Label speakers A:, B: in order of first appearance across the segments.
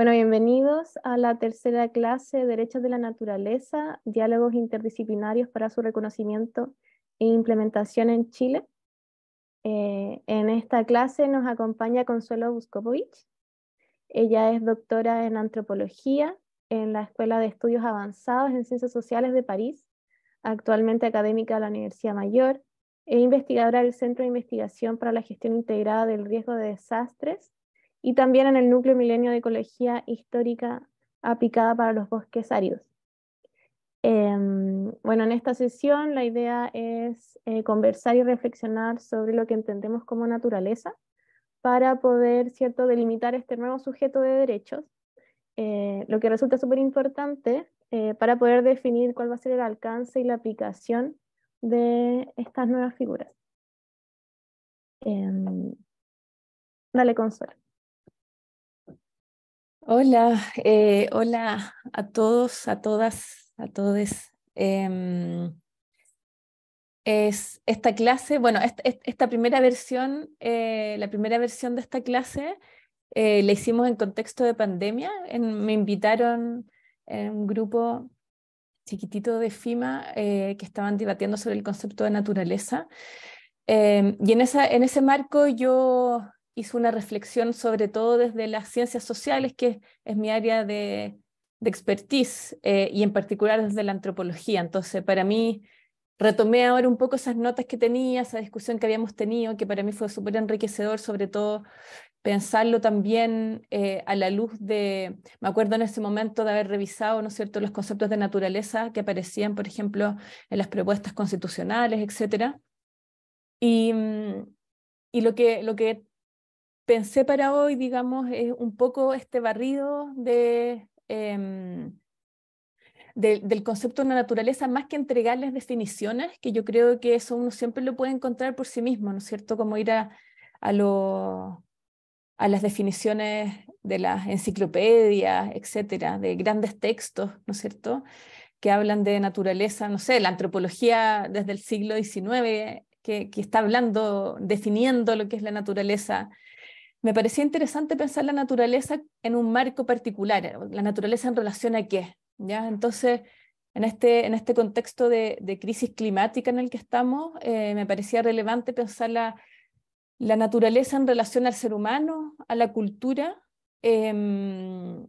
A: Bueno, bienvenidos a la tercera clase Derechos de la Naturaleza, Diálogos Interdisciplinarios para su Reconocimiento e Implementación en Chile. Eh, en esta clase nos acompaña Consuelo Buscopovich. Ella es doctora en antropología en la Escuela de Estudios Avanzados en Ciencias Sociales de París, actualmente académica de la Universidad Mayor e investigadora del Centro de Investigación para la Gestión Integrada del Riesgo de Desastres y también en el núcleo milenio de ecología histórica aplicada para los bosques áridos. Em, bueno, en esta sesión la idea es eh, conversar y reflexionar sobre lo que entendemos como naturaleza para poder, ¿cierto?, delimitar este nuevo sujeto de derechos, eh, lo que resulta súper importante eh, para poder definir cuál va a ser el alcance y la aplicación de estas nuevas figuras.
B: Em, dale, Consuelo.
C: Hola, eh, hola a todos, a todas, a todos. Em, es esta clase, bueno, esta, primera versión, eh, la primera versión de esta clase eh, la hicimos en contexto de pandemia. me invitaron en un grupo chiquitito de FIMA que estaban debatiendo sobre el concepto de naturaleza. Em, y en ese marco yo hizo una reflexión sobre todo desde las ciencias sociales, que es mi área de, de expertise, eh, y en particular desde la antropología. Entonces, para mí, retomé ahora un poco esas notas que tenía, esa discusión que habíamos tenido, que para mí fue súper enriquecedor, sobre todo pensarlo también eh, a la luz de, me acuerdo en ese momento de haber revisado, ¿no es cierto?, los conceptos de naturaleza que aparecían, por ejemplo, en las propuestas constitucionales, etc. Y, mm, y lo, que, lo que pensé para hoy, digamos, es un poco este barrido de, em, del concepto de la naturaleza, más que entregarles definiciones, que yo creo que eso uno siempre lo puede encontrar por sí mismo, ¿no es cierto? Como ir a, a las definiciones de las enciclopedias, etcétera, de grandes textos, ¿no es cierto? que hablan de naturaleza, no sé, la antropología desde el siglo XIX, que, está hablando, definiendo lo que es la naturaleza, me parecía interesante pensar la naturaleza en un marco particular, la naturaleza en relación a qué. ¿ya? Entonces, en este, en este contexto de, crisis climática en el que estamos, eh, me parecía relevante pensar la, la, naturaleza en relación al ser humano, a la cultura em,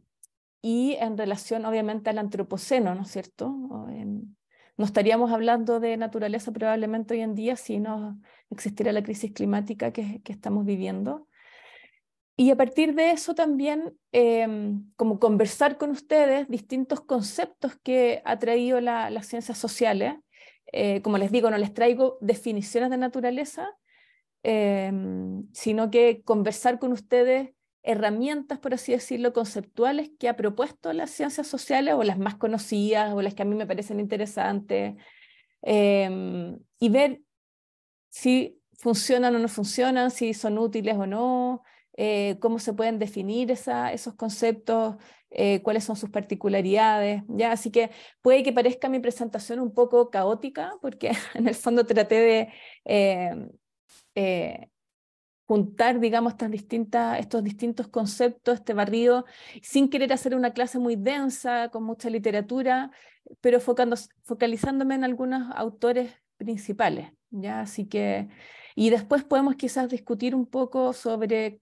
C: y en relación, obviamente, al antropoceno, ¿no es cierto? no estaríamos hablando de naturaleza probablemente hoy en día si no existiera la crisis climática que, que estamos viviendo. Y a partir de eso también, em, como conversar con ustedes distintos conceptos que ha traído la, las ciencias sociales. Eh, como les digo, no les traigo definiciones de naturaleza, em, sino que conversar con ustedes herramientas, por así decirlo, conceptuales que ha propuesto las ciencias sociales o las más conocidas o las que a mí me parecen interesantes, em, y ver si funcionan o no funcionan, si son útiles o no, eh, cómo se pueden definir esos conceptos, eh, cuáles son sus particularidades. ¿ya? Así que puede que parezca mi presentación un poco caótica, porque en el fondo traté de eh, juntar, digamos, estos distintos conceptos, este barrido, sin querer hacer una clase muy densa, con mucha literatura, pero focalizándome en algunos autores principales. ¿ya? Así que, y después podemos quizás discutir un poco sobre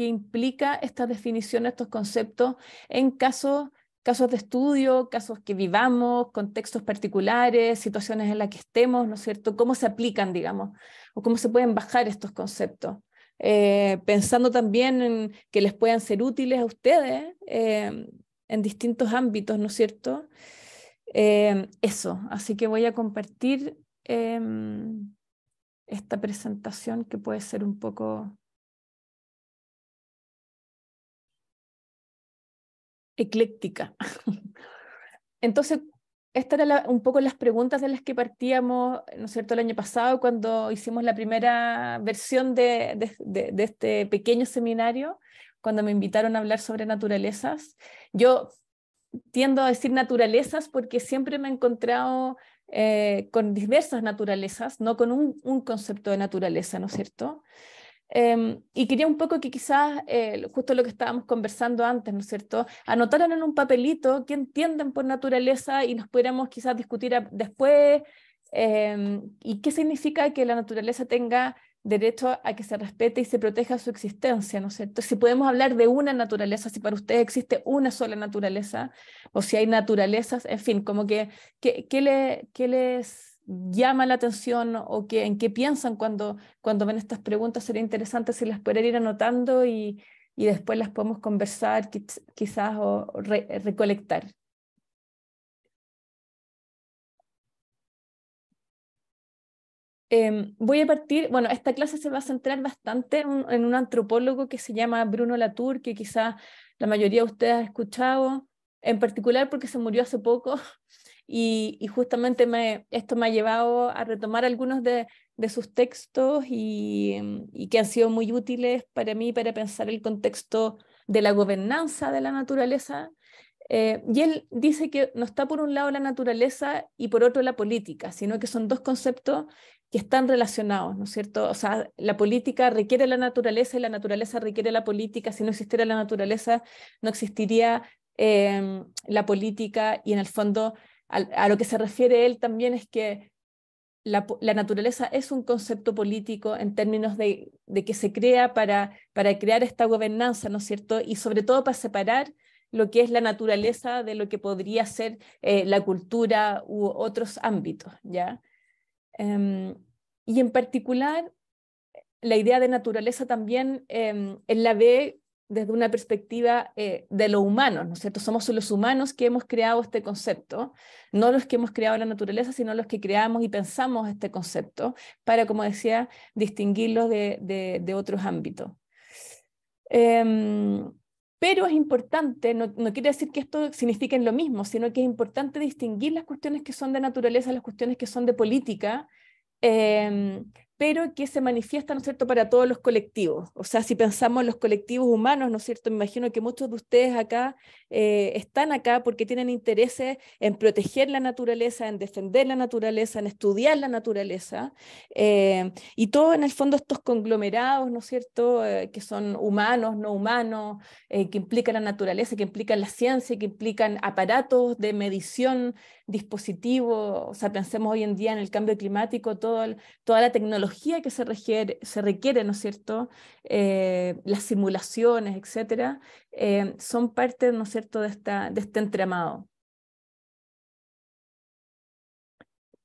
C: que implica esta definición, estos conceptos en casos casos de estudio, casos que vivamos, contextos particulares, situaciones en las que estemos, ¿no es cierto? ¿Cómo se aplican, digamos? ¿O cómo se pueden bajar estos conceptos? Eh, pensando también en que les puedan ser útiles a ustedes em, en distintos ámbitos, ¿no es cierto? Em, eso, así que voy a compartir em, esta presentación
B: que puede ser un poco
C: ecléctica. Entonces, estas eran un poco las preguntas de las que partíamos, ¿no es cierto?, el año pasado cuando hicimos la primera versión de, de, este pequeño seminario, cuando me invitaron a hablar sobre naturalezas. Yo tiendo a decir naturalezas porque siempre me he encontrado eh, con diversas naturalezas, no con un, un, concepto de naturaleza, ¿no es cierto? Em, y quería un poco que quizás, eh, justo lo que estábamos conversando antes, ¿no es cierto?, anotaran en un papelito qué entienden por naturaleza y nos pudiéramos quizás discutir después em, y qué significa que la naturaleza tenga derecho a que se respete y se proteja su existencia, ¿no es cierto? Si podemos hablar de una naturaleza, si para ustedes existe una sola naturaleza, o si hay naturalezas, en fin, como que, ¿qué qué les llama la atención o que, en qué piensan cuando, cuando ven estas preguntas. Sería interesante si las pudieran ir anotando y, después las podemos conversar quizás o recolectar. Em, voy a partir, bueno, esta clase se va a centrar bastante en un, antropólogo que se llama Bruno Latour, que quizás la mayoría de ustedes ha escuchado, en particular porque se murió hace poco, Y, justamente me, esto me ha llevado a retomar algunos de, sus textos mm, y, que han sido muy útiles para mí para pensar el contexto de la gobernanza de la naturaleza. Eh, y él dice que no está por un lado la naturaleza y por otro la política, sino que son dos conceptos que están relacionados, ¿no es cierto? O sea, la política requiere la naturaleza y la naturaleza requiere la política. Si no existiera la naturaleza, no existiría em, la política y en el fondo a, lo que se refiere él también es que la, naturaleza es un concepto político en términos de, que se crea para, para, crear esta gobernanza, ¿no es cierto? Y sobre todo para separar lo que es la naturaleza de lo que podría ser eh, la cultura u otros ámbitos, ¿ya? Em, y en particular, la idea de naturaleza también, eh, él la ve desde una perspectiva eh, de lo humano, ¿no es cierto? Somos los humanos que hemos creado este concepto, no los que hemos creado la naturaleza, sino los que creamos y pensamos este concepto, para, como decía, distinguirlos de, otros ámbitos. Em, pero es importante, no, quiere decir que esto signifique lo mismo, sino que es importante distinguir las cuestiones que son de naturaleza, las cuestiones que son de política, em, pero que se manifiesta, ¿no es cierto?, para todos los colectivos. O sea, si pensamos en los colectivos humanos, ¿no es cierto?, me imagino que muchos de ustedes acá eh, están acá porque tienen intereses en proteger la naturaleza, en defender la naturaleza, en estudiar la naturaleza. Eh, y todo en el fondo estos conglomerados, ¿no es cierto?, eh, que son humanos, no humanos, que implican la naturaleza, que implican la ciencia, que implican aparatos de medición, dispositivos, o sea, pensemos hoy en día en el cambio climático, toda la tecnología que se requiere, ¿no es cierto?, las simulaciones, etcétera, son parte, ¿no es de, este entramado.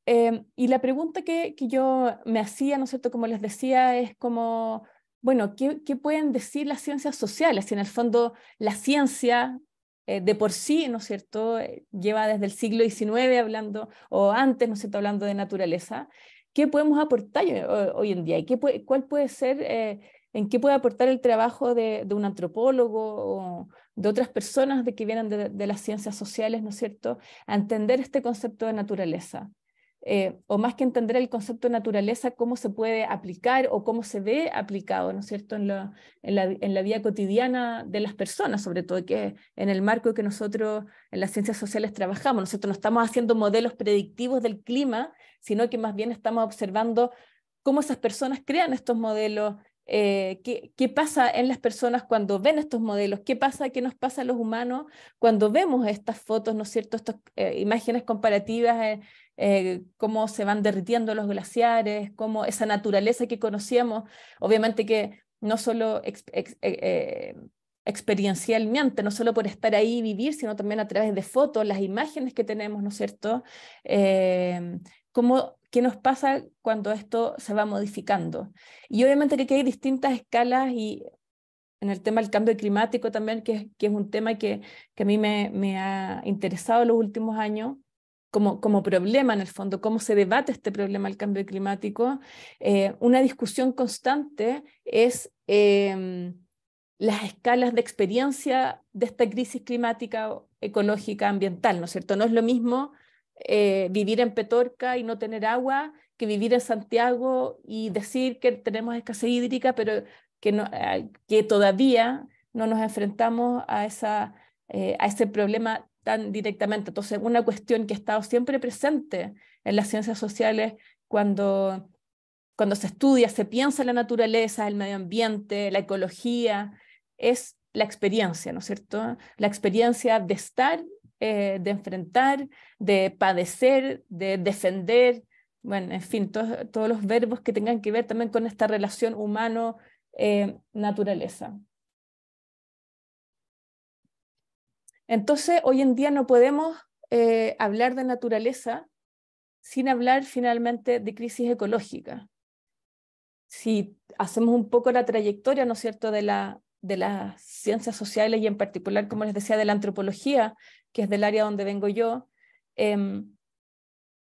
C: Em, y la pregunta que, yo me hacía, ¿no es cierto?, como les decía, es como, bueno, ¿qué, pueden decir las ciencias sociales? Si en el fondo la ciencia eh, de por sí, ¿no es cierto?, eh, lleva desde el siglo XIX hablando, o antes, ¿no es cierto?, hablando de naturaleza. ¿Qué podemos aportar hoy, en día? ¿Y qué cuál puede ser, eh, en qué puede aportar el trabajo de, de un antropólogo o, de otras personas de que vienen de, las ciencias sociales, ¿no es cierto?, a entender este concepto de naturaleza. Eh, o más que entender el concepto de naturaleza, cómo se puede aplicar o cómo se ve aplicado, ¿no es cierto?, en la, en la, vida cotidiana de las personas, sobre todo que en el marco que nosotros en las ciencias sociales trabajamos, nosotros no estamos haciendo modelos predictivos del clima, sino que más bien estamos observando cómo esas personas crean estos modelos, eh, ¿qué, qué, pasa en las personas cuando ven estos modelos, qué pasa, qué nos pasa a los humanos cuando vemos estas fotos, ¿no es cierto? Estas eh, imágenes comparativas, eh, cómo se van derritiendo los glaciares, cómo esa naturaleza que conocíamos, obviamente que no solo experiencialmente, no solo por estar ahí y vivir, sino también a través de fotos, las imágenes que tenemos, ¿no es cierto? cómo qué nos pasa cuando esto se va modificando. Y obviamente que hay distintas escalas y en el tema del cambio climático también, que, que es un tema que, que a mí me, ha interesado los últimos años. Como, como problema en el fondo, cómo se debate este problema del cambio climático, eh, una discusión constante es em, las escalas de experiencia de esta crisis climática, ecológica, ambiental, ¿no es cierto? No es lo mismo eh, vivir en Petorca y no tener agua que vivir en Santiago y decir que tenemos escasez hídrica, pero que, eh, todavía no nos enfrentamos a, esa, eh, a ese problema tan directamente. Entonces, una cuestión que ha estado siempre presente en las ciencias sociales cuando, cuando se estudia, se piensa en la naturaleza, el medio ambiente, la ecología, es la experiencia, ¿no es cierto? La experiencia de estar eh, de enfrentar, de padecer, de defender, bueno, en fin, todos los verbos que tengan que ver también con esta relación humano-naturaleza. Entonces, hoy en día no podemos eh, hablar de naturaleza sin hablar finalmente de crisis ecológica. Si hacemos un poco la trayectoria, ¿no es cierto?, de, la, de las ciencias sociales y en particular, como les decía, de la antropología, que es del área donde vengo yo, em,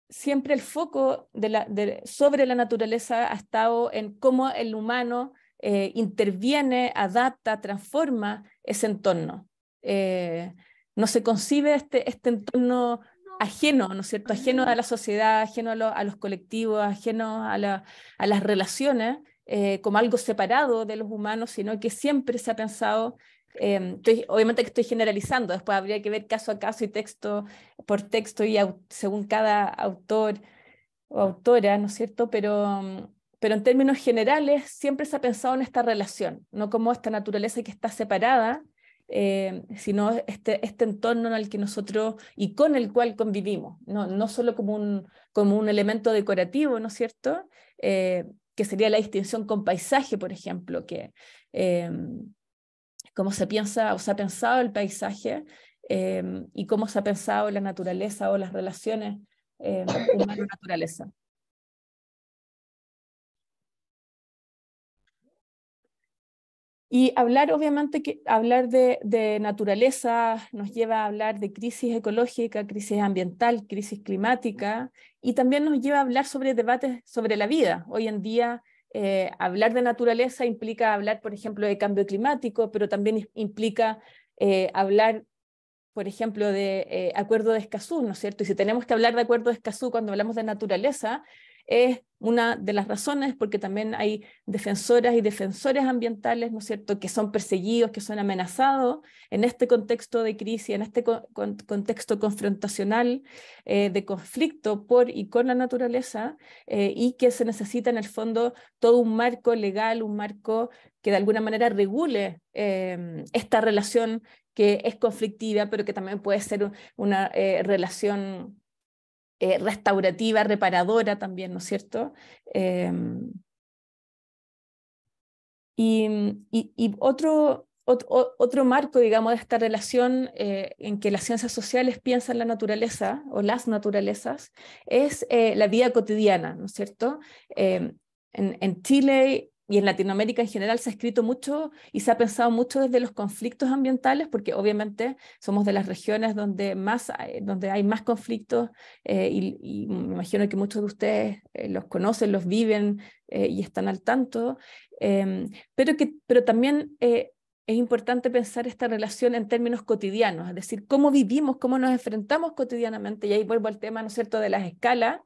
C: siempre el foco de la, sobre la naturaleza ha estado en cómo el humano eh, interviene, adapta, transforma ese entorno. Eh, no se concibe este, este, entorno ajeno, ¿no es cierto? Ajeno a la sociedad, ajeno a, los colectivos, ajeno a, las relaciones, eh, como algo separado de los humanos, sino que siempre se ha pensado Em, obviamente que estoy generalizando, después habría que ver caso a caso y texto por texto y según cada autor o autora, ¿no es cierto? Pero, em, pero en términos generales siempre se ha pensado en esta relación, no como esta naturaleza que está separada, em, sino este, este entorno en el que nosotros y con el cual convivimos, no, no solo como un, como un elemento decorativo, ¿no es cierto? Eh, que sería la distinción con paisaje, por ejemplo, que, eh, cómo se piensa o se ha pensado el paisaje em, y cómo se ha pensado la naturaleza o las relaciones eh,
D: em, humano-naturaleza.
C: Y hablar, obviamente, que hablar de, naturaleza nos lleva a hablar de crisis ecológica, crisis ambiental, crisis climática, y también nos lleva a hablar sobre debates sobre la vida. Hoy en día eh, hablar de naturaleza implica hablar, por ejemplo, de cambio climático, pero también implica eh, hablar, por ejemplo, de eh, acuerdo de Escazú, ¿no es cierto? Y si tenemos que hablar de acuerdo de Escazú cuando hablamos de naturaleza, es una de las razones porque también hay defensoras y defensores ambientales, ¿no es cierto?, que son perseguidos, que son amenazados en este contexto de crisis, en este contexto confrontacional, eh, de conflicto por y con la naturaleza, eh, y que se necesita en el fondo todo un marco legal, un marco que de alguna manera regule em, esta relación que es conflictiva, pero que también puede ser una eh, relación eh, restaurativa, reparadora también, ¿no es cierto? Em, y, otro, otro, marco, digamos, de esta relación eh, en que las ciencias sociales piensan la naturaleza o las naturalezas es eh, la vida cotidiana, ¿no es cierto? Em, en, Chile y en Latinoamérica en general se ha escrito mucho y se ha pensado mucho desde los conflictos ambientales, porque obviamente somos de las regiones donde, más, donde hay más conflictos eh, y, me imagino que muchos de ustedes eh, los conocen, los viven eh, y están al tanto, em, pero, que, pero también es importante pensar esta relación en términos cotidianos, es decir, cómo vivimos, cómo nos enfrentamos cotidianamente, y ahí vuelvo al tema, ¿no es cierto?, de las escalas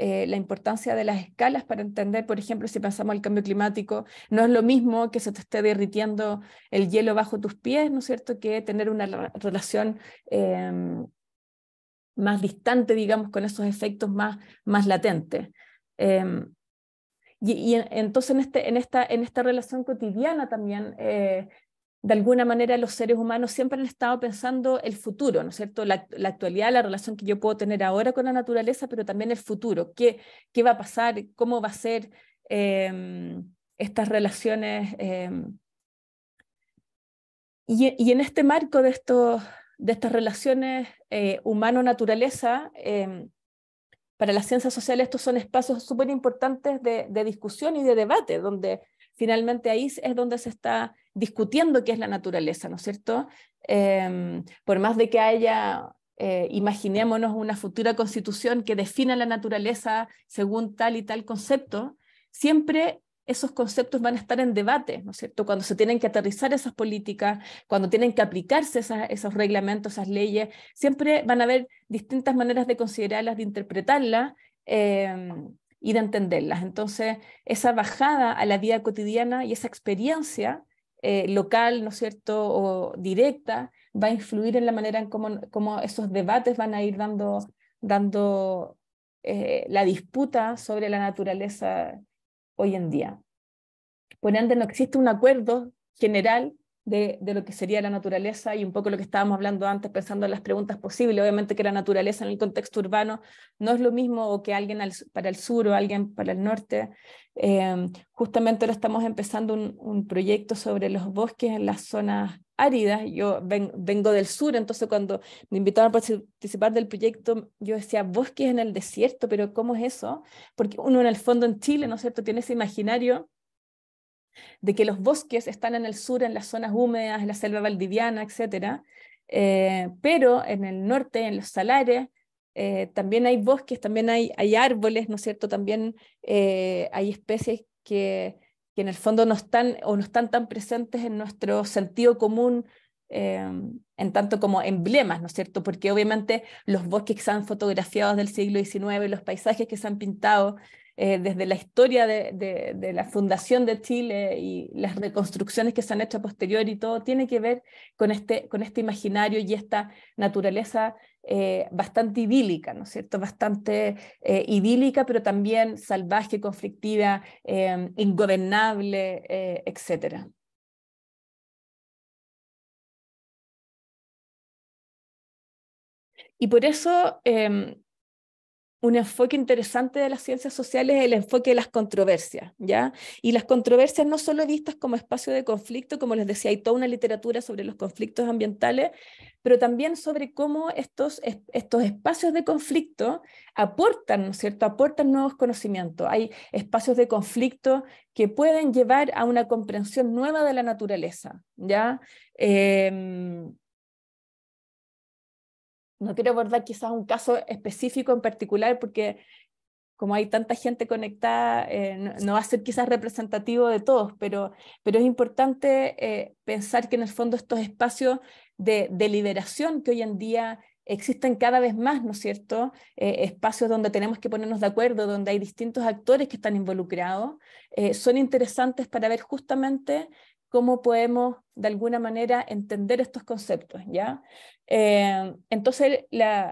C: eh, la importancia de las escalas para entender, por ejemplo, si pensamos al cambio climático, no es lo mismo que se te esté derritiendo el hielo bajo tus pies, ¿no es cierto?, que tener una relación em, más distante, digamos, con esos efectos más, más latentes. Em, y, entonces en, este, en, esta, en esta relación cotidiana también eh, de alguna manera los seres humanos siempre han estado pensando el futuro, ¿no es cierto? La, actualidad, la relación que yo puedo tener ahora con la naturaleza, pero también el futuro, qué, qué va a pasar, cómo va a ser em, estas relaciones. Em? Y, en este marco de, estos, de estas relaciones eh, humano-naturaleza, em, para las ciencias sociales estos son espacios súper importantes de, de discusión y de debate, donde finalmente ahí es donde se está discutiendo qué es la naturaleza, ¿no es cierto? Em, por más de que haya, eh, imaginémonos una futura constitución que defina la naturaleza según tal y tal concepto, siempre esos conceptos van a estar en debate, ¿no es cierto? Cuando se tienen que aterrizar esas políticas, cuando tienen que aplicarse esos reglamentos, esas leyes, siempre van a haber distintas maneras de considerarlas, de interpretarlas em, y de entenderlas. Entonces, esa bajada a la vida cotidiana y esa experiencia eh, local, ¿no es cierto?, o directa, va a influir en la manera en cómo, esos debates van a ir dando, dando eh, la disputa sobre la naturaleza hoy en día. Por ende, no existe un acuerdo general de, lo que sería la naturaleza y un poco lo que estábamos hablando antes, pensando en las preguntas posibles. Obviamente que la naturaleza en el contexto urbano no es lo mismo que alguien para el sur o alguien para el norte. Em, justamente ahora estamos empezando un, proyecto sobre los bosques en las zonas áridas. Yo vengo del sur, entonces cuando me invitaron a participar del proyecto, yo decía, bosques en el desierto, pero ¿cómo es eso? Porque uno en el fondo en Chile, ¿no es cierto?, tiene ese imaginario de que los bosques están en el sur, en las zonas húmedas, en la selva valdiviana, etc. Eh, pero en el norte, en los salares, eh, también hay bosques, también hay, árboles, ¿no es cierto? También eh, hay especies que, que, en el fondo no están o no están tan presentes en nuestro sentido común. en tanto como emblemas, ¿no es cierto? Porque obviamente los bosques que se han fotografiado del siglo XIX, los paisajes que se han pintado, eh, desde la historia de, la fundación de Chile y las reconstrucciones que se han hecho posterior y todo, tiene que ver con este, este imaginario y esta naturaleza eh, bastante idílica, ¿no es cierto? Bastante eh, idílica, pero también salvaje, conflictiva, em, ingobernable, etc. Y por eso em, un enfoque interesante de las ciencias sociales es el enfoque de las controversias, ¿ya? Y las controversias no solo vistas como espacio de conflicto, como les decía, hay toda una literatura sobre los conflictos ambientales, pero también sobre cómo estos, estos espacios de conflicto aportan, ¿no es cierto?, aportan nuevos conocimientos. Hay espacios de conflicto que pueden llevar a una comprensión nueva de la naturaleza, ¿ya? Em, no quiero abordar quizás un caso específico en particular porque como hay tanta gente conectada, eh, no, va a ser quizás representativo de todos, pero, pero es importante eh, pensar que en el fondo estos espacios de, deliberación que hoy en día existen cada vez más, ¿no es cierto? Eh, espacios donde tenemos que ponernos de acuerdo, donde hay distintos actores que están involucrados, son interesantes para ver justamente cómo podemos de alguna manera entender estos conceptos, ¿ya? Eh, entonces, el,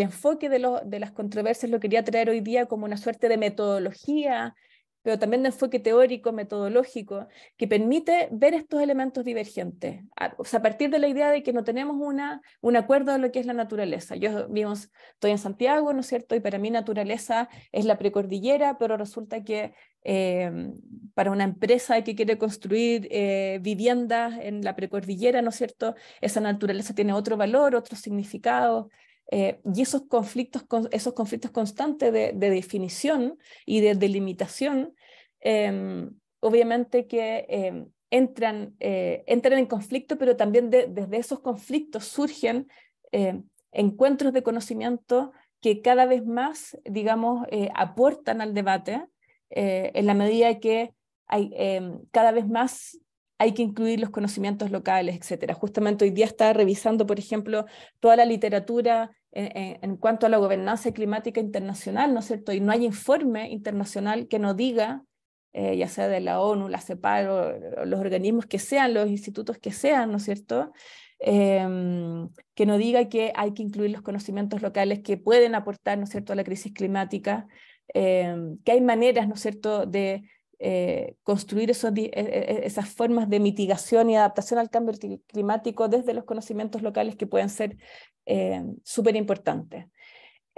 C: enfoque de, de, las controversias lo quería traer hoy día como una suerte de metodología pero también de enfoque teórico, metodológico, que permite ver estos elementos divergentes, a, partir de la idea de que no tenemos una, un acuerdo de lo que es la naturaleza. Yo vivo, estoy en Santiago, ¿no es cierto? Y para mí naturaleza es la precordillera, pero resulta que eh, para una empresa que quiere construir eh, viviendas en la precordillera, ¿no es cierto? Esa naturaleza tiene otro valor, otro significado, eh, y esos conflictos, esos conflictos constantes de, definición y de delimitación, em, obviamente que em, entran, eh, entran en conflicto, pero también desde esos conflictos surgen em, encuentros de conocimiento que cada vez más, digamos, eh, aportan al debate en la medida que hay, cada vez más hay que incluir los conocimientos locales, etcétera. Justamente hoy día está revisando, por ejemplo, toda la literatura en, cuanto a la gobernanza climática internacional, ¿no es cierto? Y no hay informe internacional que no diga, eh, ya sea de la ONU, la CEPAL, o, los organismos que sean, los institutos que sean, ¿no es cierto? Em, que no diga que hay que incluir los conocimientos locales que pueden aportar, ¿no es cierto?, a la crisis climática, em, que hay maneras, ¿no es cierto?, de eh, construir e, e, e, esas formas de mitigación y adaptación al cambio climático desde los conocimientos locales que pueden ser eh, súper importantes.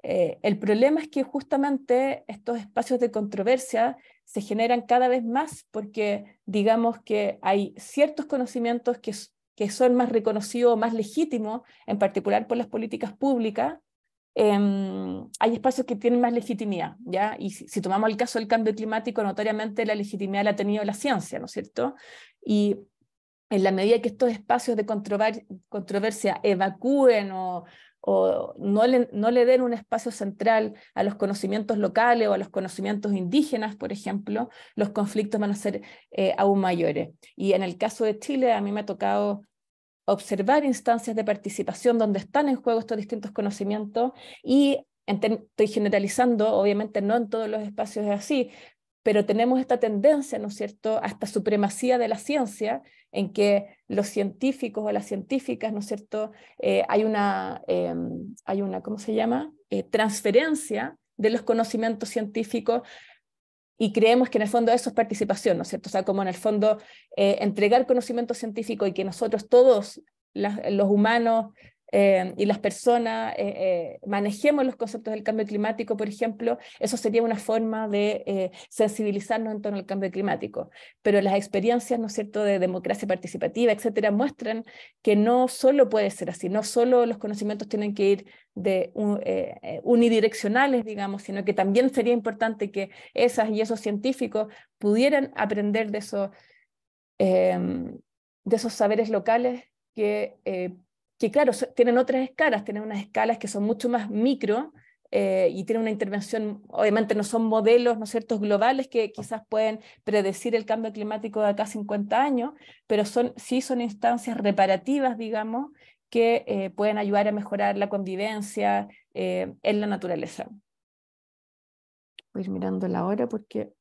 C: Eh, el problema es que justamente estos espacios de controversia se generan cada vez más porque digamos que hay ciertos conocimientos que, que son más reconocidos, más legítimos, en particular por las políticas públicas, Em, hay espacios que tienen más legitimidad, ¿ya? Y si, tomamos el caso del cambio climático, notoriamente la legitimidad la ha tenido la ciencia, ¿no es cierto? Y en la medida que estos espacios de controversia evacúen o, no, le, den un espacio central a los conocimientos locales o a los conocimientos indígenas, por ejemplo, los conflictos van a ser eh, aún mayores. Y en el caso de Chile, a mí me ha tocado observar instancias de participación donde están en juego estos distintos conocimientos y estoy generalizando, obviamente no en todos los espacios es así, pero tenemos esta tendencia, ¿no es cierto?, a esta supremacía de la ciencia, en que los científicos o las científicas, ¿no es cierto?, eh, hay, una, em, hay una, ¿cómo se llama?, eh, transferencia de los conocimientos científicos y creemos que en el fondo eso es participación, ¿no es cierto? O sea, como en el fondo eh, entregar conocimiento científico y que nosotros todos los humanos, eh, y las personas eh, eh, manejemos los conceptos del cambio climático, por ejemplo, eso sería una forma de sensibilizarnos en torno al cambio climático. Pero las experiencias, ¿no es cierto?, de democracia participativa, etcétera, muestran que no solo puede ser así, no solo los conocimientos tienen que ir de, unidireccionales, digamos, sino que también sería importante que esas y esos científicos pudieran aprender de, eso, de esos saberes locales que que claro, tienen otras escalas, tienen unas escalas que son mucho más micro eh, y tienen una intervención, obviamente no son modelos, ¿no ciertos globales que quizás pueden predecir el cambio climático de acá 50 años, pero son, sí son instancias reparativas, digamos, que eh, pueden ayudar a mejorar la convivencia eh, en la naturaleza.
B: Voy ir mirando la hora porque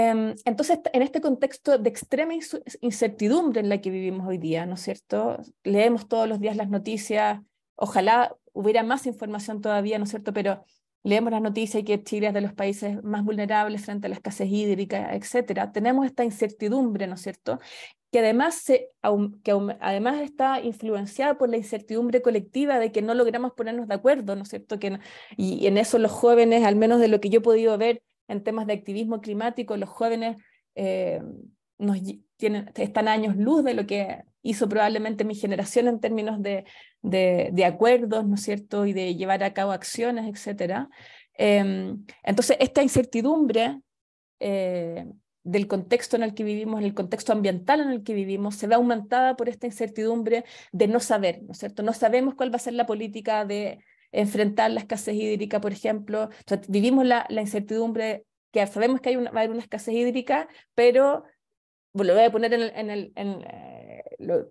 C: Em, entonces, en este contexto de extrema incertidumbre en la que vivimos hoy día, ¿no es cierto? Leemos todos los días las noticias, ojalá hubiera más información todavía, ¿no es cierto? Pero leemos las noticias y que Chile es de los países más vulnerables frente a la escasez hídrica, etcétera. Tenemos esta incertidumbre, ¿no es cierto? Que además, además está influenciada por la incertidumbre colectiva de que no logramos ponernos de acuerdo, ¿no es cierto? Que, y en eso los jóvenes, al menos de lo que yo he podido ver, en temas de activismo climático, los jóvenes eh, nos tienen, están años luz de lo que hizo probablemente mi generación en términos de, de, acuerdos, ¿no es cierto?, y de llevar a cabo acciones, etc. Em, entonces, esta incertidumbre eh, del contexto en el que vivimos, en el contexto ambiental en el que vivimos, se ve aumentada por esta incertidumbre de no saber, ¿no es cierto? No sabemos cuál va a ser la política de enfrentar la escasez hídrica, por ejemplo. O vivimos la, incertidumbre, que sabemos que hay va a haber una escasez hídrica, pero lo voy a poner en, el, en, eh,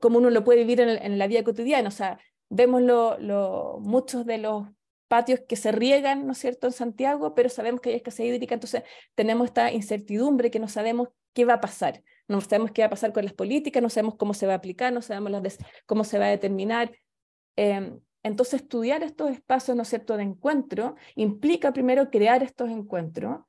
C: uno lo puede vivir en, la vida cotidiana. O sea, vemos lo, muchos de los patios que se riegan, ¿no es cierto?, en Santiago, pero sabemos que hay escasez hídrica, entonces tenemos esta incertidumbre que no sabemos qué va a pasar. No sabemos qué va a pasar con las políticas, no sabemos cómo se va a aplicar, no sabemos cómo se va a determinar. Em, entonces, estudiar estos espacios, de encuentro implica primero crear estos encuentros.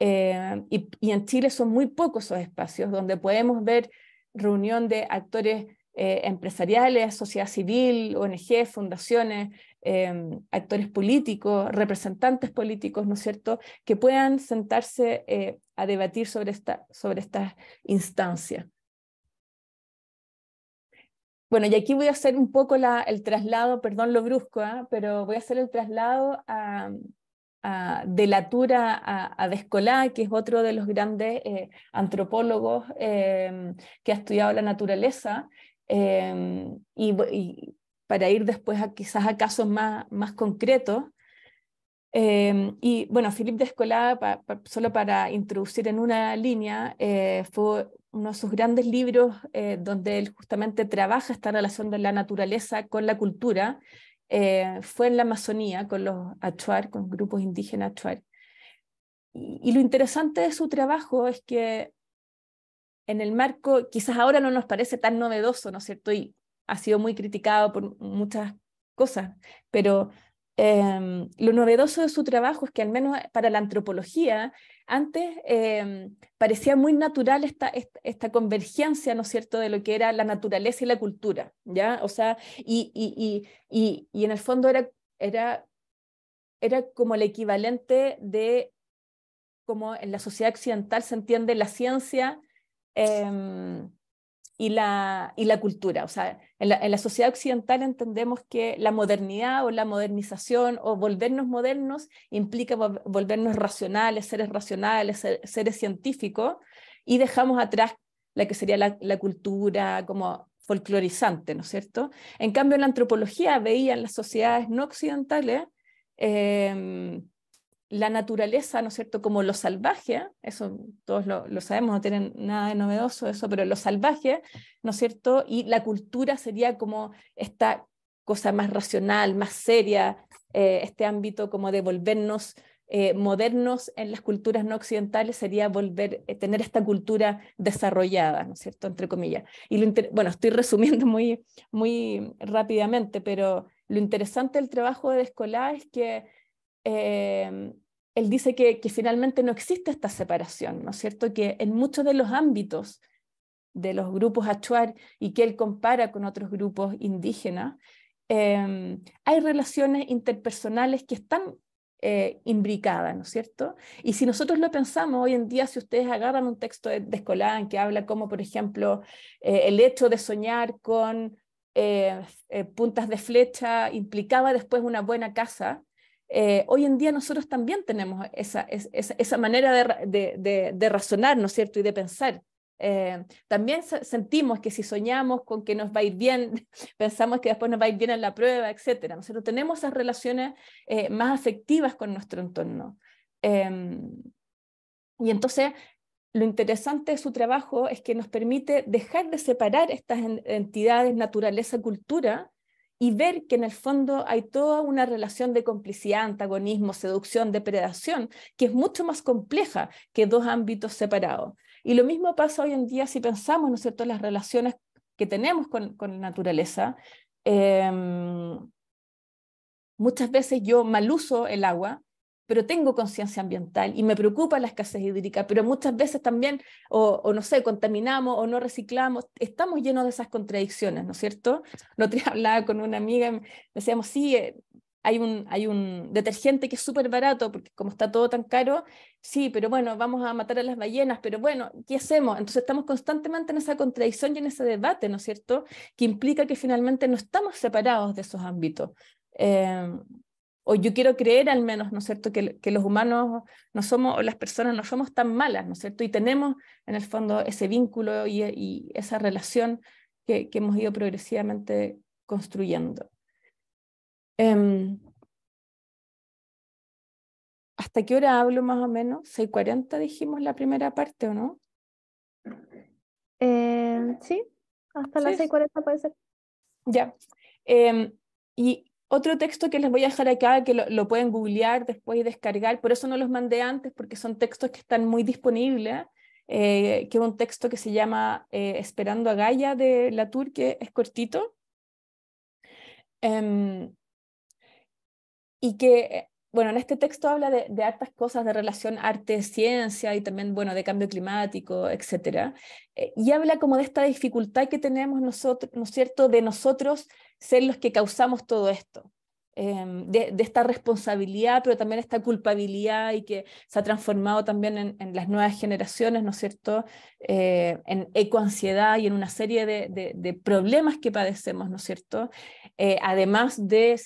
C: Eh, y, en Chile son muy pocos esos espacios donde podemos ver reunión de actores eh, empresariales, sociedad civil, ONG, fundaciones, eh, actores políticos, representantes políticos, ¿no es cierto?, que puedan sentarse a debatir sobre, esta, sobre estas instancias. Bueno, y aquí voy a hacer un poco el traslado, perdón lo brusco, ¿ah? pero voy a hacer el traslado de Latura a, a, Descolá, que es otro de los grandes eh, antropólogos eh, que ha estudiado la naturaleza, eh, y, para ir después quizás a casos más, más concretos. y bueno, Philippe Descolá, solo para introducir en una línea, fue uno de sus grandes libros eh, donde él justamente trabaja esta relación de la naturaleza con la cultura, eh, fue en la Amazonía con los Achuar, con grupos indígenas Achuar. Y, lo interesante de su trabajo es que en el marco, quizás ahora no nos parece tan novedoso, ¿no es cierto? Y ha sido muy criticado por muchas cosas, pero em, lo novedoso de su trabajo es que al menos para la antropología, antes em, parecía muy natural esta, esta, convergencia, ¿no es cierto?, de lo que era la naturaleza y la cultura, ¿ya? O sea, y, y, y, y en el fondo era, era, era como el equivalente de como en la sociedad occidental se entiende la ciencia em, y la, y la cultura. O sea, en la, sociedad occidental entendemos que la modernidad o la modernización o volvernos modernos implica volvernos racionales, seres racionales, seres científicos, y dejamos atrás la que sería la, la cultura como folclorizante, ¿no es cierto? En cambio, en la antropología veían las sociedades no occidentales eh, la naturaleza, ¿no es cierto?, como lo salvaje, eso todos lo, sabemos, no tienen nada de novedoso eso, pero lo salvaje, ¿no es cierto?, y la cultura sería como esta cosa más racional, más seria, eh, este ámbito como de volvernos eh, modernos en las culturas no occidentales sería volver eh, tener esta cultura desarrollada, ¿no es cierto?, entre comillas. Y lo bueno, estoy resumiendo muy, muy rápidamente, pero lo interesante del trabajo de escolá es que eh, él dice que, finalmente no existe esta separación, ¿no es cierto? Que en muchos de los ámbitos de los grupos achuar y que él compara con otros grupos indígenas, em, hay relaciones interpersonales que están eh, imbricadas, ¿no es cierto? Y si nosotros lo pensamos hoy en día, si ustedes agarran un texto de, de que habla como, por ejemplo, eh, el hecho de soñar con puntas de flecha implicaba después una buena casa, eh, hoy en día nosotros también tenemos esa, manera de, de, razonar, ¿no es cierto?, y de pensar. Eh, también sentimos que si soñamos con que nos va a ir bien, pensamos que después nos va a ir bien en la prueba, etc. Nosotros tenemos esas relaciones eh, más afectivas con nuestro entorno. Em, y entonces, lo interesante de su trabajo es que nos permite dejar de separar estas entidades, naturaleza, cultura, y ver que en el fondo hay toda una relación de complicidad, antagonismo, seducción, depredación, que es mucho más compleja que dos ámbitos separados. Y lo mismo pasa hoy en día si pensamos, ¿no es cierto?, las relaciones que tenemos con, la naturaleza. Em, muchas veces yo mal uso el agua, pero tengo conciencia ambiental y me preocupa la escasez hídrica, pero muchas veces también, o, no sé, contaminamos o no reciclamos, estamos llenos de esas contradicciones, ¿no es cierto? no te hablaba con una amiga, decíamos, sí, eh, hay un, hay un detergente que es súper barato, porque como está todo tan caro, sí, pero bueno, vamos a matar a las ballenas, pero bueno, ¿qué hacemos? Entonces estamos constantemente en esa contradicción y en ese debate, ¿no es cierto? Que implica que finalmente no estamos separados de esos ámbitos. Em, o yo quiero creer al menos, ¿no es cierto?, que, los humanos no somos, o las personas no somos tan malas, ¿no es cierto? Y tenemos en el fondo ese vínculo y, esa relación que, hemos ido progresivamente construyendo. Em,
D: ¿Hasta qué hora hablo más o menos? 6.40 dijimos
C: la primera parte, ¿o no? Eh, sí, hasta las 6.40 puede ser. Ya. Em, y otro texto que les voy a dejar acá, que lo, pueden googlear después y descargar, por eso no los mandé antes, porque son textos que están muy disponibles, eh, que es un texto que se llama eh, Esperando a Gaia de Latour, que es cortito. Em, y que eh, bueno, en este texto habla de, hartas cosas de relación arte-ciencia y también, bueno, de cambio climático, etc. Eh, y habla como de esta dificultad que tenemos nosotros, ¿no es cierto?, de nosotros ser los que causamos todo esto. Em, de, esta responsabilidad, pero también esta culpabilidad y que se ha transformado también en, las nuevas generaciones, ¿no es cierto?, eh, en ecoansiedad y en una serie de, problemas que padecemos, ¿no es cierto?, eh, además, de,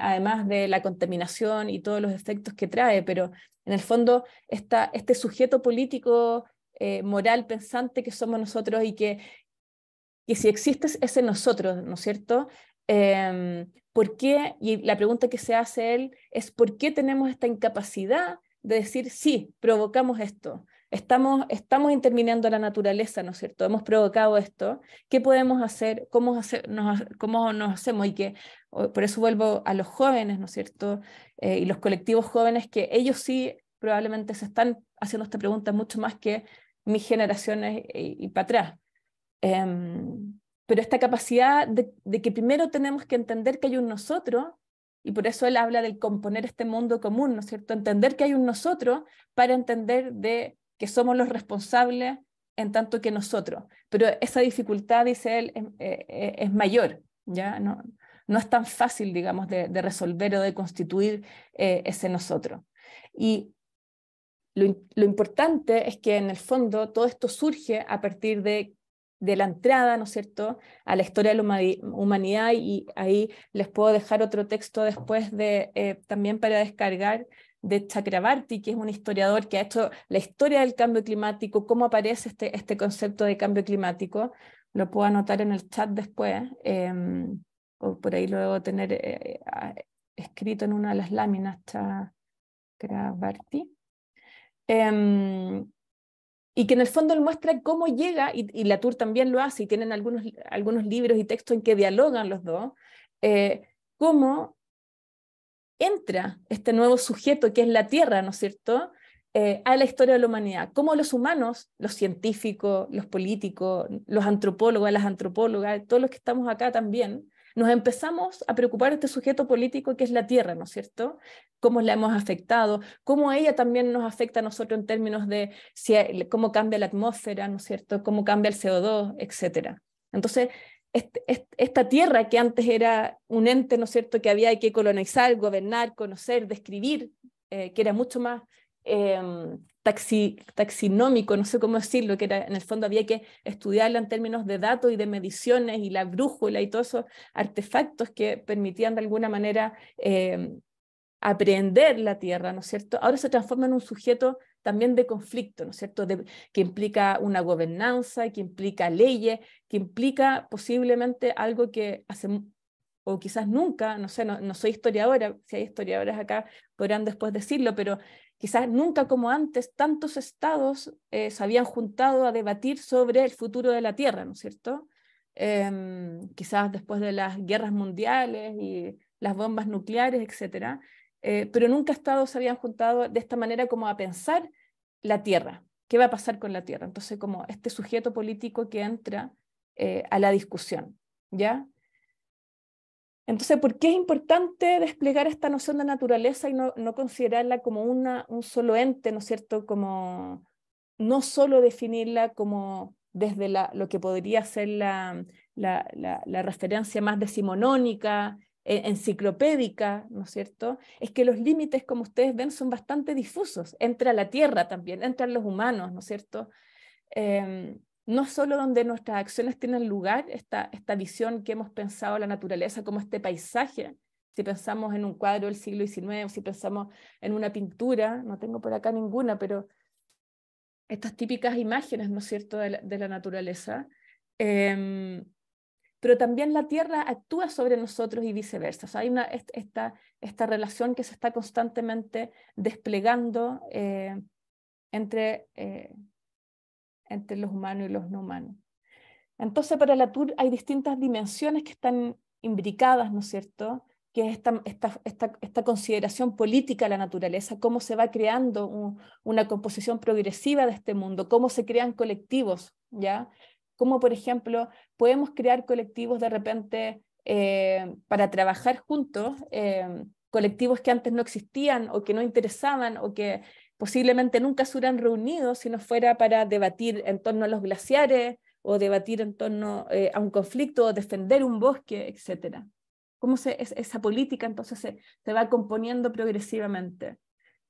C: además de la contaminación y todos los efectos que trae, pero en el fondo está este sujeto político... Eh, moral pensante que somos nosotros y que, que si existe ese nosotros, ¿no es cierto? Em, ¿Por qué? Y la pregunta que se hace él es, ¿por qué tenemos esta incapacidad de decir, sí, provocamos esto? Estamos, estamos interminando la naturaleza, ¿no es cierto? Hemos provocado esto. ¿Qué podemos hacer? ¿Cómo, hacer nos, cómo nos hacemos? Y que por eso vuelvo a los jóvenes, ¿no es cierto? Eh, y los colectivos jóvenes, que ellos sí probablemente se están haciendo esta pregunta mucho más que mis generaciones eh, y, para atrás. Em, pero esta capacidad de, que primero tenemos que entender que hay un nosotros, y por eso él habla del componer este mundo común, ¿no es cierto? Entender que hay un nosotros para entender de que somos los responsables en tanto que nosotros. Pero esa dificultad, dice él, em, eh, eh, es, mayor, ¿ya? No, no es tan fácil, digamos, de, resolver o de constituir eh, ese nosotros. Y lo importante es que en el fondo todo esto surge a partir de de la entrada, ¿no es cierto?, a la historia de la humanidad y ahí les puedo dejar otro texto después de, eh, también para descargar de Chakrabarti, que es un historiador que ha hecho la historia del cambio climático, cómo aparece este, este concepto de cambio climático, lo puedo anotar en el chat después, em, o por ahí lo debo tener eh, escrito en una de las láminas Chakrabarti. Em, y que en el fondo él muestra cómo llega, y, la Latour también lo hace, y tienen algunos, algunos libros y textos en que dialogan los dos, eh, cómo entra este nuevo sujeto que es la Tierra, ¿no es cierto?, eh, a la historia de la humanidad, cómo los humanos, los científicos, los políticos, los antropólogos, las antropólogas, todos los que estamos acá también, nos empezamos a preocupar este sujeto político que es la Tierra, ¿no es cierto? Cómo la hemos afectado, cómo a ella también nos afecta a nosotros en términos de cómo cambia la atmósfera, ¿no es cierto? Cómo cambia el CO2, etcétera Entonces, esta Tierra que antes era un ente, ¿no es cierto?, que había que colonizar, gobernar, conocer, describir, eh, que era mucho más... Em, taxinómico, no sé cómo decirlo, que era, en el fondo había que estudiarla en términos de datos y de mediciones y la brújula y todos esos artefactos que permitían de alguna manera em, aprender aprehender la Tierra, ¿no es cierto? Ahora se transforma en un sujeto también de conflicto, ¿no es cierto? que implica una gobernanza, que implica leyes, que implica posiblemente algo que hace o quizás nunca, no sé, no, soy historiadora, si hay historiadoras acá podrán después decirlo, pero quizás nunca como antes tantos estados eh, se habían juntado a debatir sobre el futuro de la Tierra, ¿no es cierto? Em, quizás después de las guerras mundiales y las bombas nucleares, etc. Eh, pero nunca estados se habían juntado de esta manera como a pensar la Tierra, qué va a pasar con la Tierra. Entonces, como este sujeto político que entra eh, a la discusión, ¿ya? Entonces, ¿por qué es importante desplegar esta noción de naturaleza y no, considerarla como un solo ente, ¿no es cierto? Como no solo definirla como desde lo que podría ser la, referencia más decimonónica, e, enciclopédica, ¿no es cierto? Es que los límites, como ustedes ven, son bastante difusos. Entra la tierra también, entran los humanos, ¿no es cierto? Em, no solo donde nuestras acciones tienen lugar, esta, esta visión que hemos pensado la naturaleza como este paisaje, si pensamos en un cuadro del siglo XIX, si pensamos en una pintura, no tengo por acá ninguna, pero estas típicas imágenes, ¿no es cierto?, de la, naturaleza. Em, pero también la tierra actúa sobre nosotros y viceversa. hay una, esta, esta relación que se está constantemente desplegando eh, entre eh, entre los humanos y los no humanos. Entonces, para la Latour hay distintas dimensiones que están imbricadas, ¿no es cierto? Que es esta, consideración política de la naturaleza, cómo se va creando una composición progresiva de este mundo, cómo se crean colectivos, ¿ya? Cómo, por ejemplo, podemos crear colectivos de repente eh, para trabajar juntos, eh, colectivos que antes no existían o que no interesaban o que posiblemente nunca se hubieran reunido si no fuera para debatir en torno a los glaciares o debatir en torno eh, a un conflicto o defender un bosque, etc. Cómo esa política entonces se, va componiendo progresivamente.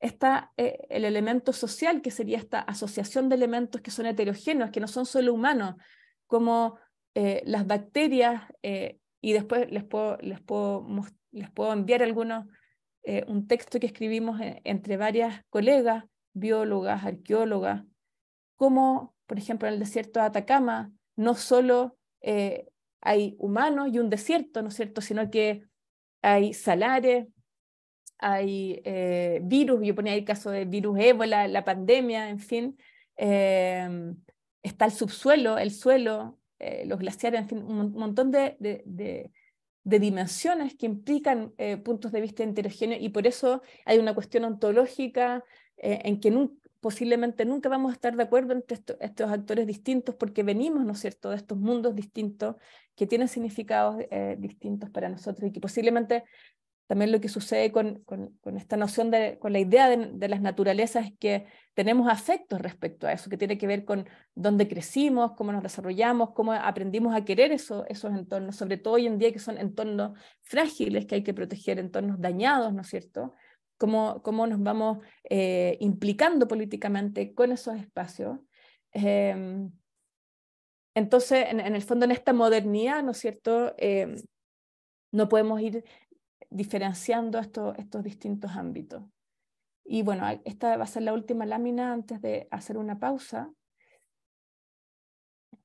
C: Está eh, el elemento social, que sería esta asociación de elementos que son heterogéneos, que no son solo humanos, como eh, las bacterias, y después les puedo, les puedo, les puedo enviar algunos eh, un texto que escribimos eh, entre varias colegas, biólogas, arqueólogas, como por ejemplo, en el desierto de Atacama, no solo eh, hay humanos y un desierto, ¿no es cierto?, sino que hay salares, hay virus, yo ponía el caso del virus ébola, la pandemia, en fin, em, está el subsuelo, el suelo, los glaciares, en fin, un montón de, de dimensiones que implican eh, puntos de vista heterogéneos y por eso hay una cuestión ontológica eh, en que posiblemente nunca vamos a estar de acuerdo entre estos actores distintos porque venimos, ¿no es cierto?, de estos mundos distintos que tienen significados eh, distintos para nosotros y que posiblemente también lo que sucede con, con, esta noción, de, con la idea de, de, las naturalezas es que tenemos afectos respecto a eso, que tiene que ver con dónde crecimos, cómo nos desarrollamos, cómo aprendimos a querer eso, esos entornos, sobre todo hoy en día que son entornos frágiles que hay que proteger, entornos dañados, ¿no es cierto? Cómo, cómo nos vamos eh, implicando políticamente con esos espacios. Em, entonces, en, el fondo, en esta modernidad, ¿no es cierto? Em, no podemos ir diferenciando estos distintos ámbitos. Y bueno, esta va a ser la última lámina antes de hacer una pausa.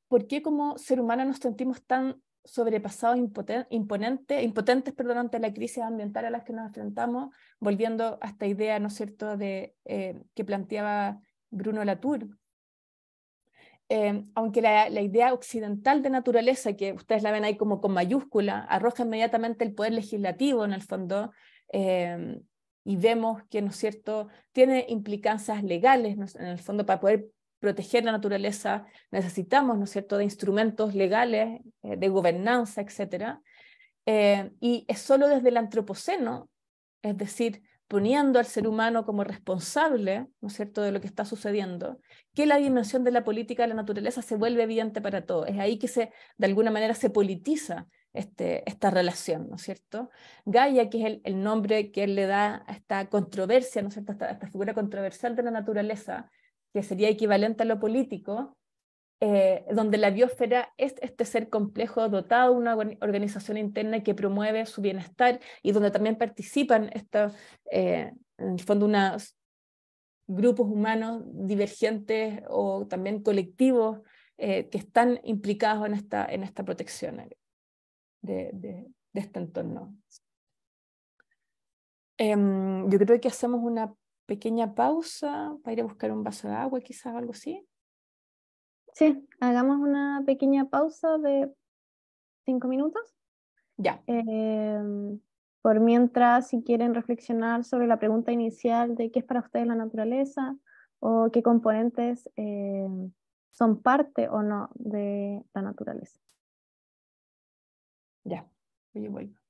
C: ¿Por qué como ser humano nos sentimos tan sobrepasados, impotentes perdón, ante la crisis ambiental a la que nos enfrentamos? Volviendo a esta idea, ¿no cierto?, de, eh, que planteaba Bruno Latour eh, aunque la, idea occidental de naturaleza, que ustedes la ven ahí como con mayúscula, arroja inmediatamente el poder legislativo en el fondo, eh, y vemos que, ¿no es cierto?, tiene implicancias legales, en el fondo, para poder proteger la naturaleza necesitamos, ¿no es cierto?, de instrumentos legales, eh, de gobernanza, etc. y es solo desde el antropoceno, es decir, poniendo al ser humano como responsable, ¿no es cierto?, de lo que está sucediendo, que la dimensión de la política de la naturaleza se vuelve evidente para todos. Es ahí que se, de alguna manera, se politiza este, esta relación, ¿no es cierto? Gaia, que es el, nombre que él le da a esta controversia, ¿no cierto?, a esta figura controversial de la naturaleza, que sería equivalente a lo político, eh, donde la biosfera es este ser complejo dotado de una organización interna que promueve su bienestar y donde también participan estos eh, en el fondo unos grupos humanos divergentes o también colectivos eh, que están implicados en esta, en esta protección de, de, de este entorno. Em, yo creo que hacemos una pequeña pausa para ir a buscar un vaso de agua, quizás algo así.
A: Sí, hagamos una pequeña pausa de cinco minutos. Ya. Em, por mientras, si quieren reflexionar sobre la pregunta inicial de qué es para ustedes la naturaleza o qué componentes em, son parte o no de la naturaleza.
B: Ya, yo vuelvo.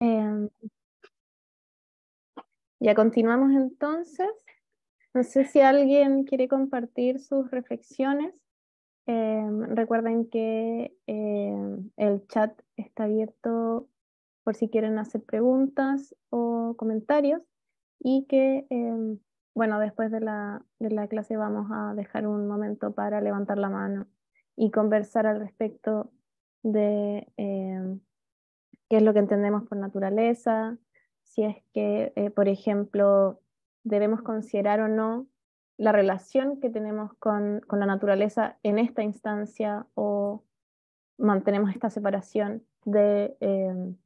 B: Em, ya continuamos
A: entonces. No sé si alguien quiere compartir sus reflexiones. Em, recuerden que em, el chat está abierto por si quieren hacer preguntas o comentarios y que, bueno, después de la, de la clase vamos a dejar un momento para levantar la mano y conversar al respecto de qué es lo que entendemos por naturaleza, si es que, eh, por ejemplo, debemos considerar o no la relación que tenemos con, con, la naturaleza en esta instancia o mantenemos esta separación de em,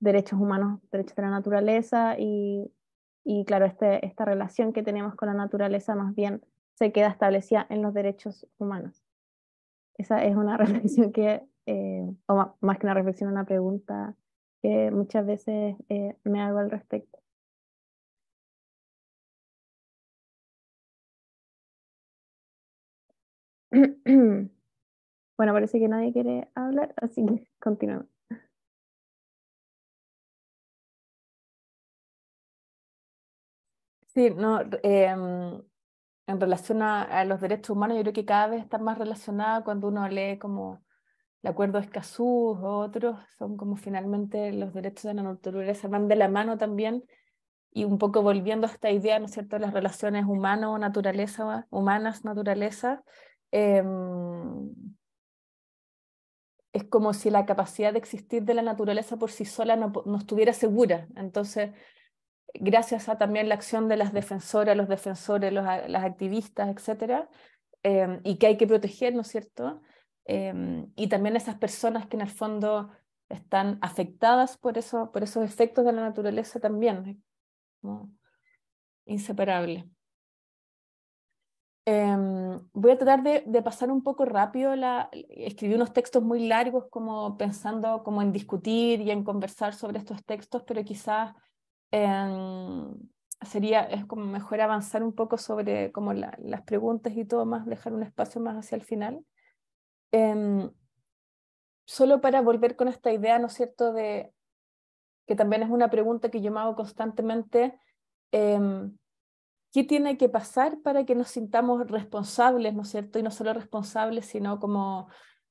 A: derechos humanos, derechos de la naturaleza y, y claro, este, esta relación que tenemos con la naturaleza más bien se queda establecida en los derechos humanos. Esa es una relación que eh, o más que una reflexión, una pregunta que muchas veces eh, me hago al respecto.
B: Bueno, parece que nadie quiere hablar, así que continuamos.
C: Sí, no, em, en relación a, los derechos humanos, yo creo que cada vez está más relacionada cuando uno lee como el acuerdo Escazú otros, son como finalmente los derechos de la naturaleza van de la mano también y un poco volviendo a esta idea, ¿no es cierto?, las relaciones humano-naturaleza, humanas-naturaleza, em, es como si la capacidad de existir de la naturaleza por sí sola no, estuviera segura. Entonces, gracias a también la acción de las defensoras, los defensores, los, las activistas, etcétera, em, y que hay que proteger, ¿no es cierto?, Em, y también esas personas que en el fondo están afectadas por, eso, por esos efectos de la naturaleza también, inseparable. Em, voy a tratar de, pasar un poco rápido, escribí unos textos muy largos como pensando como en discutir y en conversar sobre estos textos, pero quizás em, sería es como mejor avanzar un poco sobre como las preguntas y todo más, dejar un espacio más hacia el final. Em, solo para volver con esta idea, ¿no es cierto?, de que también es una pregunta que yo me hago constantemente, em, ¿qué tiene que pasar para que nos sintamos responsables, ¿no es cierto? Y no solo responsables, sino como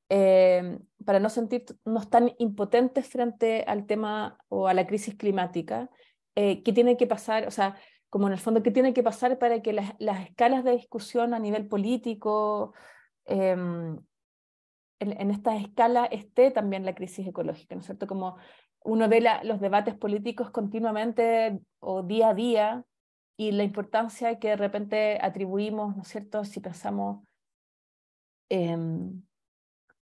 C: em, para no sentirnos tan impotentes frente al tema o a la crisis climática. Eh, ¿Qué tiene que pasar? O sea, como en el fondo, ¿qué tiene que pasar para que las, las escalas de discusión a nivel político, en, esta escala esté también la crisis ecológica, ¿no es cierto? Como uno ve los debates políticos continuamente o día a día y la importancia que de repente atribuimos, ¿no es cierto? Si pensamos en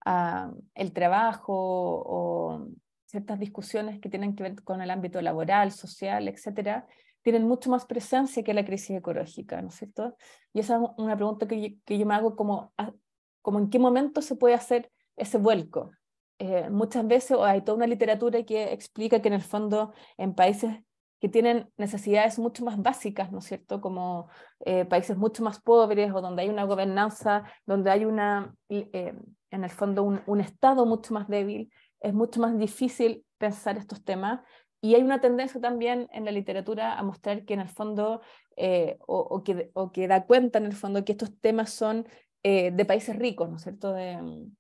C: em, el trabajo o ciertas discusiones que tienen que ver con el ámbito laboral, social, etcétera, tienen mucho más presencia que la crisis ecológica, ¿no es cierto? Y esa es una pregunta que que yo me hago como ah, como en qué momento se puede hacer ese vuelco. Eh, muchas veces hay toda una literatura que explica que en el fondo en países que tienen necesidades mucho más básicas, ¿no es cierto? Como eh, países mucho más pobres o donde hay una gobernanza, donde hay una, eh, en el fondo un, Estado mucho más débil, es mucho más difícil pensar estos temas y hay una tendencia también en la literatura a mostrar que en el fondo, o, o, que, o, que, da cuenta en el fondo que estos temas son eh, de países ricos, ¿no es cierto? Mm,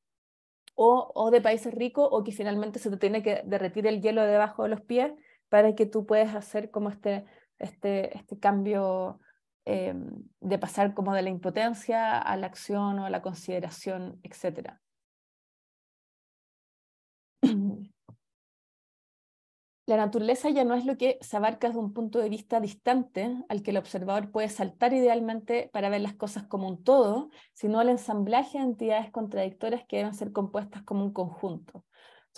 C: o, de países ricos o que finalmente se te tiene que derretir el hielo debajo de los pies para que tú puedas hacer como este, este, este cambio em, de pasar como de la impotencia a la acción o a la consideración, etcétera. La naturaleza ya no es lo que se abarca desde un punto de vista distante al que el observador puede saltar idealmente para ver las cosas como un todo, sino el ensamblaje de entidades contradictorias que deben ser compuestas como un conjunto.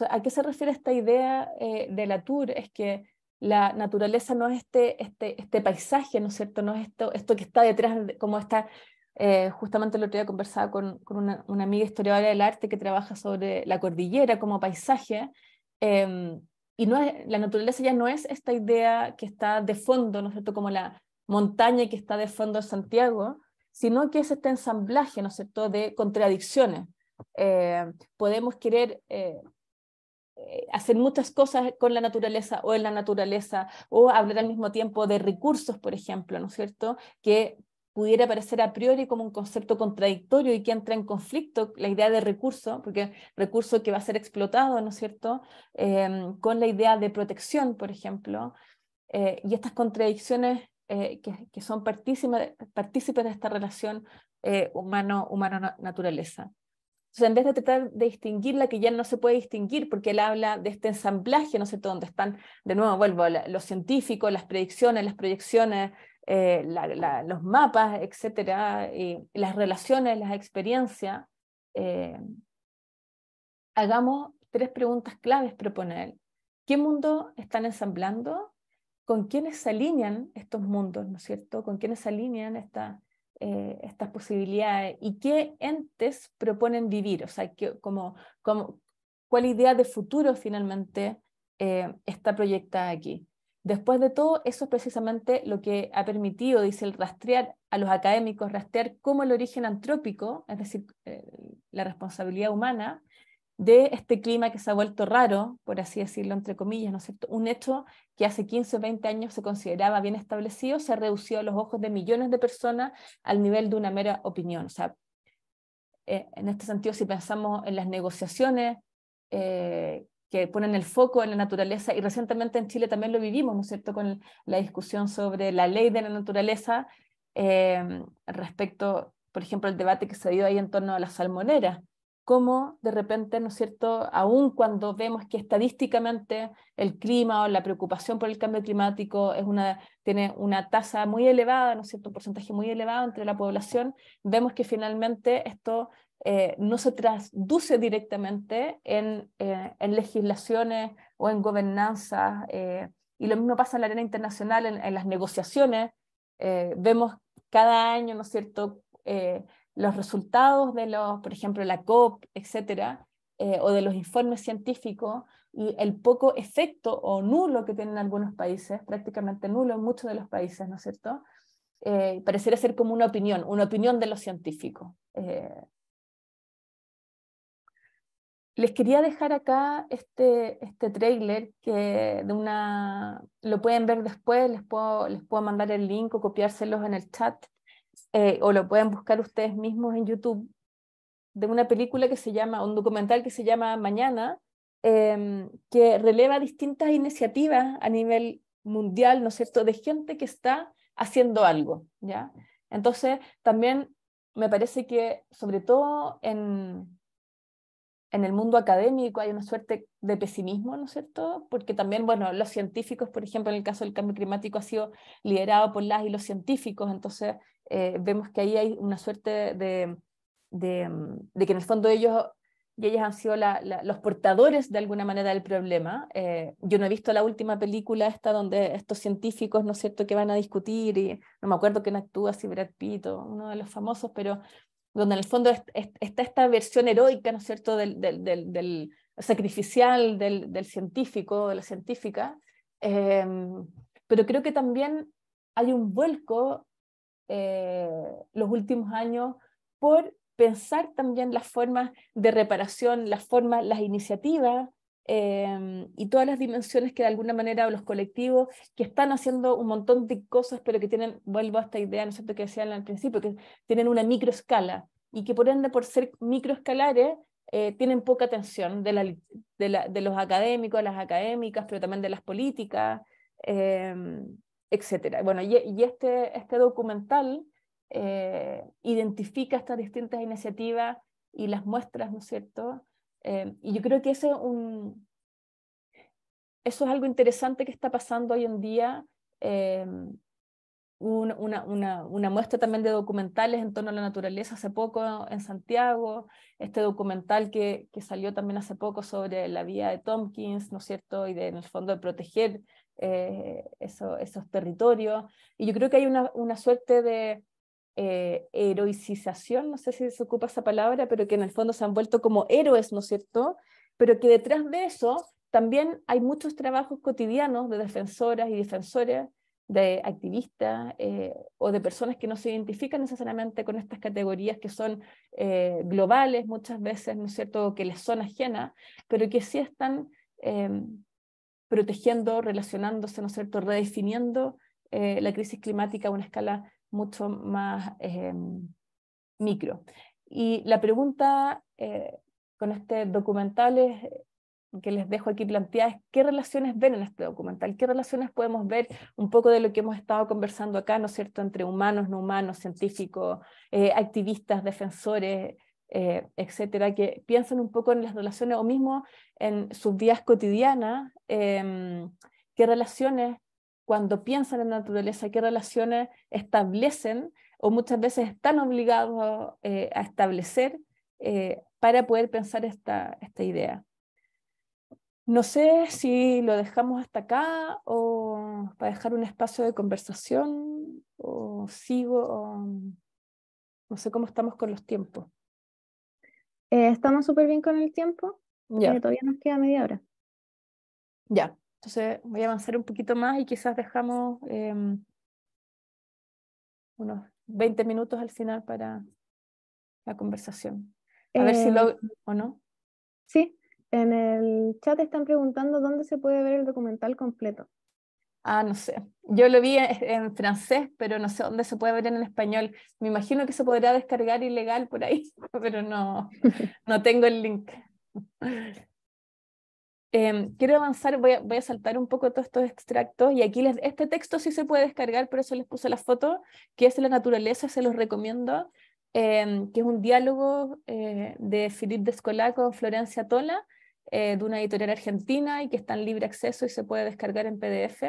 C: ¿A qué se refiere esta idea eh, de de Latour? Es que la naturaleza no es este, este, este paisaje, ¿no es cierto? No es esto, esto que está detrás, como está, eh, justamente lo otro día conversaba con, una, amiga historiadora del arte que trabaja sobre la cordillera como paisaje, em, y no es, la naturaleza ya no es esta idea que está de fondo, ¿no es cierto?, como la montaña que está de fondo de Santiago, sino que es este ensamblaje, ¿no es cierto?, de contradicciones. Eh, podemos querer eh, eh, hacer muchas cosas con la naturaleza o en la naturaleza, o hablar al mismo tiempo de recursos, por ejemplo, ¿no es cierto?, que pudiera parecer a priori como un concepto contradictorio y que entra en conflicto la idea de recurso, porque recurso que va a ser explotado, ¿no es cierto?, em, con la idea de protección, por ejemplo, eh, y estas contradicciones eh, que, son partícipes, de esta relación eh, humano-naturaleza. Entonces, en vez de tratar de distinguirla, que ya no se puede distinguir, porque él habla de este ensamblaje, ¿no es cierto?, donde están, de nuevo, vuelvo, los científicos, las predicciones, las proyecciones, eh, los mapas, etcétera, y las relaciones, las experiencias, eh, hagamos tres preguntas claves proponer. ¿Qué mundo están ensamblando? ¿Con quiénes se alinean estos mundos, no es cierto? ¿Con quiénes se alinean eh, estas posibilidades? ¿Y qué entes proponen vivir? O sea, ¿cuál idea de futuro finalmente está proyectada aquí? Después de todo, eso es precisamente lo que ha permitido, dice el rastrear a los académicos, rastrear como el origen antrópico, es decir, eh, la responsabilidad humana, de este clima que se ha vuelto raro, por así decirlo, entre comillas, ¿no es cierto? Un hecho que hace 15 o 20 años se consideraba bien establecido, se ha reducido a los ojos de millones de personas al nivel de una mera opinión. O sea, eh, en este sentido, si pensamos en las negociaciones eh, que ponen el foco en la naturaleza, y recientemente en Chile también lo vivimos, ¿no es cierto?, con la discusión sobre la ley de la naturaleza em, respecto, por ejemplo, el debate que se dio ahí en torno a las salmoneras, cómo de repente, ¿no es cierto?, aún cuando vemos que estadísticamente el clima o la preocupación por el cambio climático es una, tiene una tasa muy elevada, ¿no es cierto?, un porcentaje muy elevado entre la población, vemos que finalmente esto eh, no se traduce directamente en, eh, legislaciones o en gobernanza. Eh, y lo mismo pasa en la arena internacional, en, las negociaciones. vemos cada año, ¿no es cierto?, los resultados de los, por ejemplo, la COP, etcétera, o de los informes científicos y el poco efecto o nulo que tienen algunos países, prácticamente nulo en muchos de los países, ¿no es cierto? pareciera ser como una opinión, una opinión de los científicos. Les quería dejar acá este, este trailer que de una, lo pueden ver después, les puedo, les puedo mandar el link o copiárselos en el chat, eh, o lo pueden buscar ustedes mismos en YouTube, de una película que se llama, un documental que se llama Mañana, em, que releva distintas iniciativas a nivel mundial, ¿no es cierto?, de gente que está haciendo algo, ¿ya? Entonces, también me parece que, sobre todo en, en el mundo académico hay una suerte de pesimismo, ¿no es cierto? Porque también, bueno, los científicos, por ejemplo, en el caso del cambio climático ha sido liderado por las y los científicos, entonces eh, vemos que ahí hay una suerte de, de, que en el fondo ellos y ellas han sido los portadores de alguna manera del problema. Eh, yo no he visto la última película esta donde estos científicos, ¿no es cierto?, que van a discutir y no me acuerdo quién actúa, si Brad Pitt o uno de los famosos, pero donde en el fondo está esta versión heroica, ¿no es cierto?, del, del, del, del sacrificial, del, científico, de la científica, em, pero creo que también hay un vuelco eh, los últimos años por pensar también las formas de reparación, las formas, las iniciativas Em, y todas las dimensiones que de alguna manera los colectivos que están haciendo un montón de cosas, pero que tienen, vuelvo a esta idea, ¿no es cierto?, que decían al principio, que tienen una microescala y que por ende, por ser microescalares, eh, tienen poca atención de, la, de, la, de, los académicos, de las académicas, pero también de las políticas, eh, em, etc. Bueno, y, y, este, este documental eh, identifica estas distintas iniciativas y las muestras, ¿no es cierto?, eh, y yo creo que ese un, eso es algo interesante que está pasando hoy en día. Eh, una, muestra también de documentales en torno a la naturaleza hace poco en Santiago, este documental que, salió también hace poco sobre la vía de Tompkins, ¿no es cierto? Y en el fondo de proteger eh, esos territorios. Y yo creo que hay una suerte de, eh, heroicización, no sé si se ocupa esa palabra, pero que en el fondo se han vuelto como héroes, ¿no es cierto? Pero que detrás de eso también hay muchos trabajos cotidianos de defensoras y defensores, de activistas eh, o de personas que no se identifican necesariamente con estas categorías que son eh, globales muchas veces, ¿no es cierto?, que les son ajenas, pero que sí están em, protegiendo, relacionándose, ¿no es cierto?, redefiniendo la crisis climática a una escala mucho más eh, micro. Y la pregunta eh, con este documental que les dejo aquí es qué relaciones ven en este documental, qué relaciones podemos ver un poco de lo que hemos estado conversando acá, ¿no es cierto?, entre humanos, no humanos, científicos, eh, activistas, defensores, etcétera, que piensan un poco en las relaciones o mismo en sus vidas cotidianas, em, qué relaciones cuando piensan en la naturaleza, qué relaciones establecen o muchas veces están obligados eh, a establecer eh, para poder pensar esta, esta idea. No sé si lo dejamos hasta acá o para dejar un espacio de conversación o sigo, no sé cómo estamos con los tiempos.
A: Eh, estamos súper bien con el tiempo. Ya. Todavía nos queda media hora.
C: Ya, entonces voy a avanzar un poquito más y quizás dejamos em, unos 20 minutos al final para
A: la conversación.
C: A ver si em, lo...
A: ¿O no? Sí, en el chat están preguntando dónde se puede ver el documental completo. Ah, no sé.
C: Yo lo vi en, francés, pero no sé dónde se puede ver en español. Me imagino que se podrá descargar ilegal por ahí, pero no, no tengo el link. Em, quiero avanzar, voy a, saltar un poco todos estos extractos y aquí les, este texto sí se puede descargar, por eso les puse la foto, que es La naturaleza, se los recomiendo, em, que es un diálogo eh, de Philippe Descolá con Florencia Tola, eh, de una editorial argentina y que está en libre acceso y se puede descargar en PDF.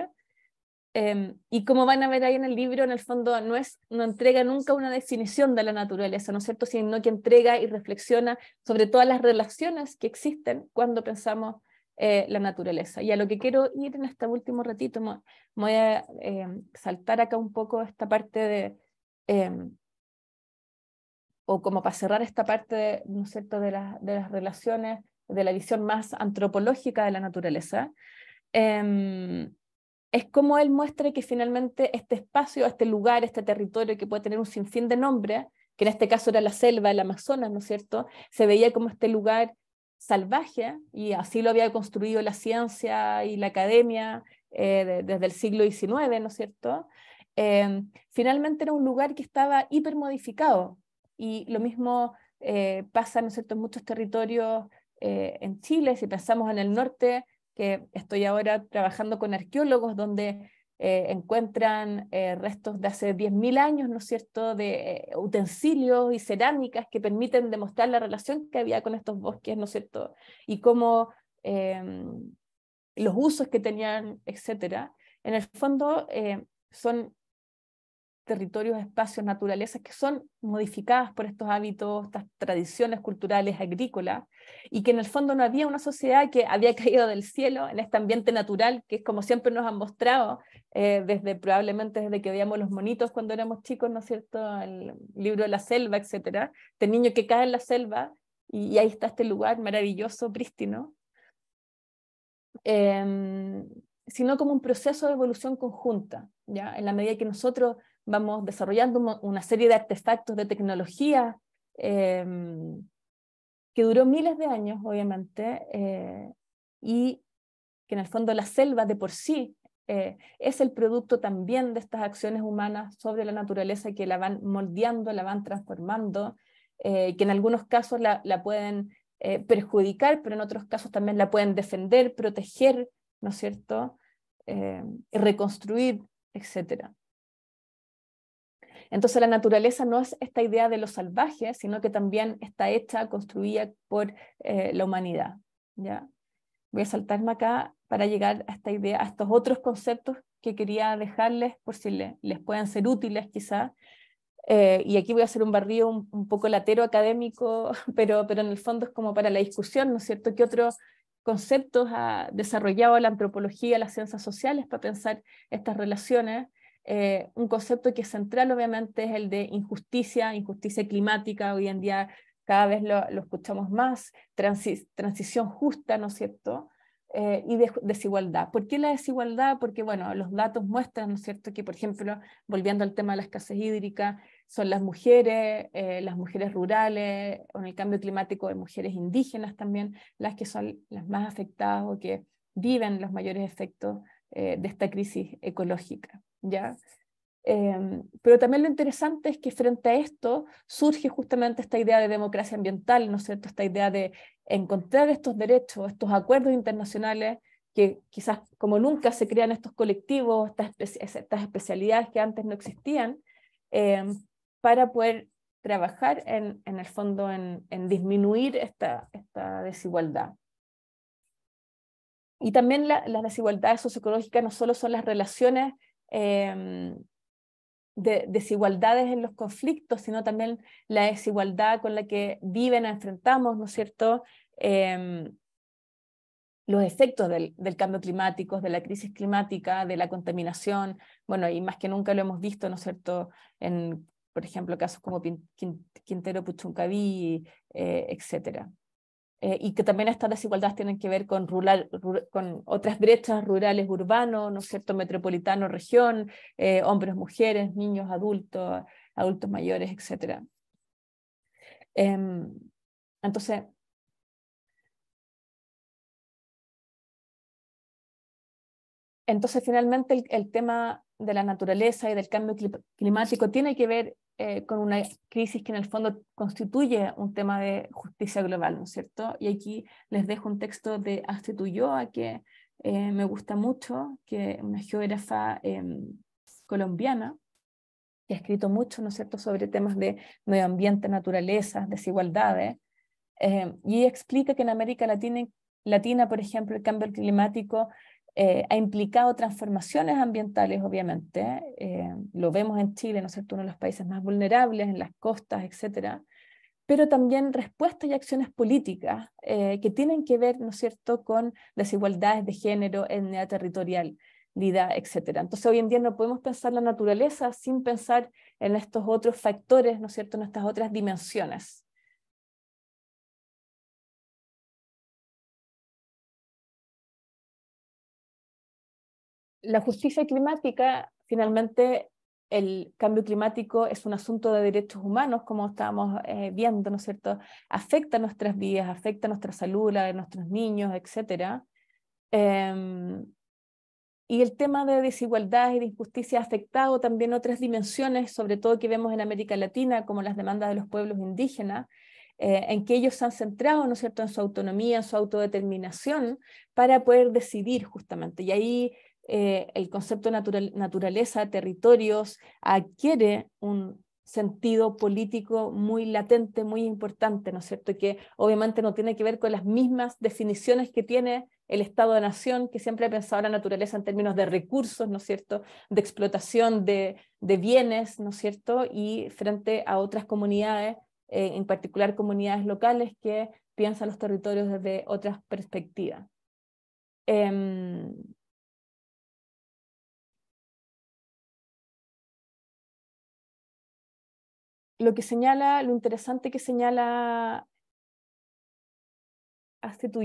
C: Em, y como van a ver ahí en el libro, en el fondo no, es, no entrega nunca una definición de la naturaleza, ¿no es cierto? Sino que entrega y reflexiona sobre todas las relaciones que existen cuando pensamos eh, la naturaleza. Y a lo que quiero ir en este último ratito, me, voy a eh, saltar acá un poco esta parte de, em, o como para cerrar esta parte, de, ¿no es cierto?, de, las de las relaciones, de la visión más antropológica de la naturaleza. Em, es como él muestra que finalmente este espacio, este lugar, este territorio que puede tener un sinfín de nombres, que en este caso era la selva, el Amazonas, ¿no es cierto? Se veía como este lugar salvaje, y así lo había construido la ciencia y la academia eh, desde el siglo XIX, ¿no es cierto? Em, finalmente era un lugar que estaba hipermodificado y lo mismo eh, pasa ¿no es cierto? en muchos territorios eh, en Chile, si pensamos en el norte, que estoy ahora trabajando con arqueólogos donde eh, encuentran eh, restos de hace 10.000 años, ¿no es cierto?, de eh, utensilios y cerámicas que permiten demostrar la relación que había con estos bosques, ¿no es cierto?, y cómo em, los usos que tenían, etc. En el fondo, son territorios, espacios, naturalezas que son modificadas por estos hábitos, estas tradiciones culturales agrícolas, y que en el fondo no había una sociedad que había caído del cielo en este ambiente natural, que es como siempre nos han mostrado, eh, desde probablemente desde que veíamos los monitos cuando éramos chicos, ¿no es cierto?, el libro de la selva, etcétera, Este niño que cae en la selva, y, ahí está este lugar maravilloso, prístino. Em, sino como un proceso de evolución conjunta, ¿ya? En la medida que nosotros vamos desarrollando una serie de artefactos de tecnología em, que duró miles de años, obviamente, eh, y que en el fondo la selva de por sí eh, es el producto también de estas acciones humanas sobre la naturaleza que la van moldeando, la van transformando, eh, que en algunos casos la, la pueden perjudicar, pero en otros casos también la pueden defender, proteger, ¿no es cierto? reconstruir, etcétera. Entonces la naturaleza no es esta idea de lo salvaje, sino que también está hecha, construida por eh, la humanidad. ¿ya? Voy a saltarme acá para llegar a esta idea, a estos otros conceptos que quería dejarles por si les pueden ser útiles quizá. Eh, y aquí voy a hacer un barrido un, poco latero académico, pero, pero en el fondo es como para la discusión, ¿no es cierto? ¿Qué otros conceptos ha desarrollado la antropología, las ciencias sociales para pensar estas relaciones? Eh, un concepto que es central, obviamente, es el de injusticia, injusticia climática. Hoy en día cada vez lo, escuchamos más, transición justa, ¿no es cierto? Eh, y desigualdad. ¿Por qué la desigualdad? Porque, bueno, los datos muestran, ¿no es cierto?, que, por ejemplo, volviendo al tema de la escasez hídrica, son las mujeres, eh, las mujeres rurales, con el cambio climático de mujeres indígenas también, las que son las más afectadas o que viven los mayores efectos de esta crisis ecológica. ¿ya? Em, pero también lo interesante es que frente a esto surge justamente esta idea de democracia ambiental, ¿no es cierto? Esta idea de encontrar estos derechos, estos acuerdos internacionales que quizás como nunca se crean estos colectivos, estas, especialidades que antes no existían, em, para poder trabajar en, en el fondo en, en disminuir esta, esta desigualdad. Y también las desigualdades socioecológicas no solo son las relaciones Em, de, desigualdades en los conflictos, sino también la desigualdad con la que viven, enfrentamos, ¿no es cierto? Em, los efectos del, cambio climático, de la crisis climática, de la contaminación, bueno, y más que nunca lo hemos visto, ¿no es cierto?, en, por ejemplo, casos como Quintero Puchuncaví, eh, etcétera. Eh, y que también estas desigualdades tienen que ver con, con otras brechas rurales, urbanos, ¿no es cierto?, metropolitano, región, eh, hombres, mujeres, niños, adultos, adultos mayores, etc. Em, entonces, finalmente el tema de la naturaleza y del cambio climático tiene que ver eh, con una crisis que en el fondo constituye un tema de justicia global, ¿no es cierto? Y aquí les dejo un texto de Astrid Ulloa que eh, me gusta mucho, que es una geógrafa em, colombiana que ha escrito mucho, ¿no es cierto?, sobre temas de medio ambiente, naturaleza, desigualdades, em, y explica que en América Latina, Latina, por ejemplo, el cambio climático eh, ha implicado transformaciones ambientales, obviamente. Eh, lo vemos en Chile, ¿no es cierto? Uno de los países más vulnerables, en las costas, etcétera. Pero también respuestas y acciones políticas eh, que tienen que ver, ¿no es cierto?, con desigualdades de género, etnia, territorial, vida, etcétera. Entonces, hoy en día no podemos pensar la naturaleza sin pensar en estos otros factores, ¿no es cierto?, en estas otras dimensiones. la justicia climática, finalmente, el cambio climático es un asunto de derechos humanos, como estábamos eh, viendo, ¿no es cierto? Afecta nuestras vidas, afecta nuestra salud, la de nuestros niños, etc. Em, y el tema de desigualdad y de injusticia ha afectado también otras dimensiones, sobre todo que vemos en América Latina, como las demandas de los pueblos indígenas, eh, en que ellos se han centrado, ¿no es cierto?, en su autonomía, en su autodeterminación, para poder decidir justamente. Y ahí eh, el concepto de naturaleza, territorios, adquiere un sentido político muy latente, muy importante, ¿no es cierto? Que obviamente no tiene que ver con las mismas definiciones que tiene el Estado de Nación, que siempre ha pensado la naturaleza en términos de recursos, ¿no es cierto?, de explotación de, bienes, ¿no es cierto?, y frente a otras comunidades, eh, en particular comunidades locales, que piensan los territorios desde otras perspectivas.
B: Em, lo que señala, lo interesante que señala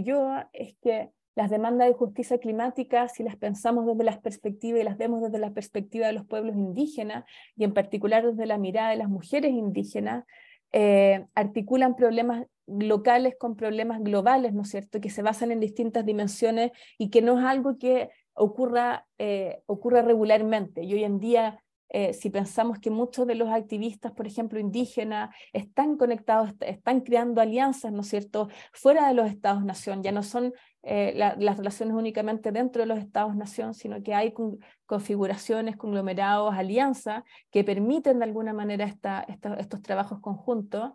C: yo es que las demandas de justicia climática, si las pensamos desde las perspectivas y las vemos desde la perspectiva de los pueblos indígenas, y en particular desde la mirada de las mujeres indígenas, eh, articulan problemas locales con problemas globales, ¿no es cierto?, que se basan en distintas dimensiones y que no es algo que ocurra, eh, ocurra regularmente. Y hoy en día eh, si pensamos que muchos de los activistas, por ejemplo, indígenas, están conectados, están creando alianzas, ¿no es cierto?, fuera de los estados-nación, ya no son eh, las relaciones únicamente dentro de los estados-nación, sino que hay configuraciones, conglomerados, alianzas que permiten de alguna manera estos trabajos conjuntos.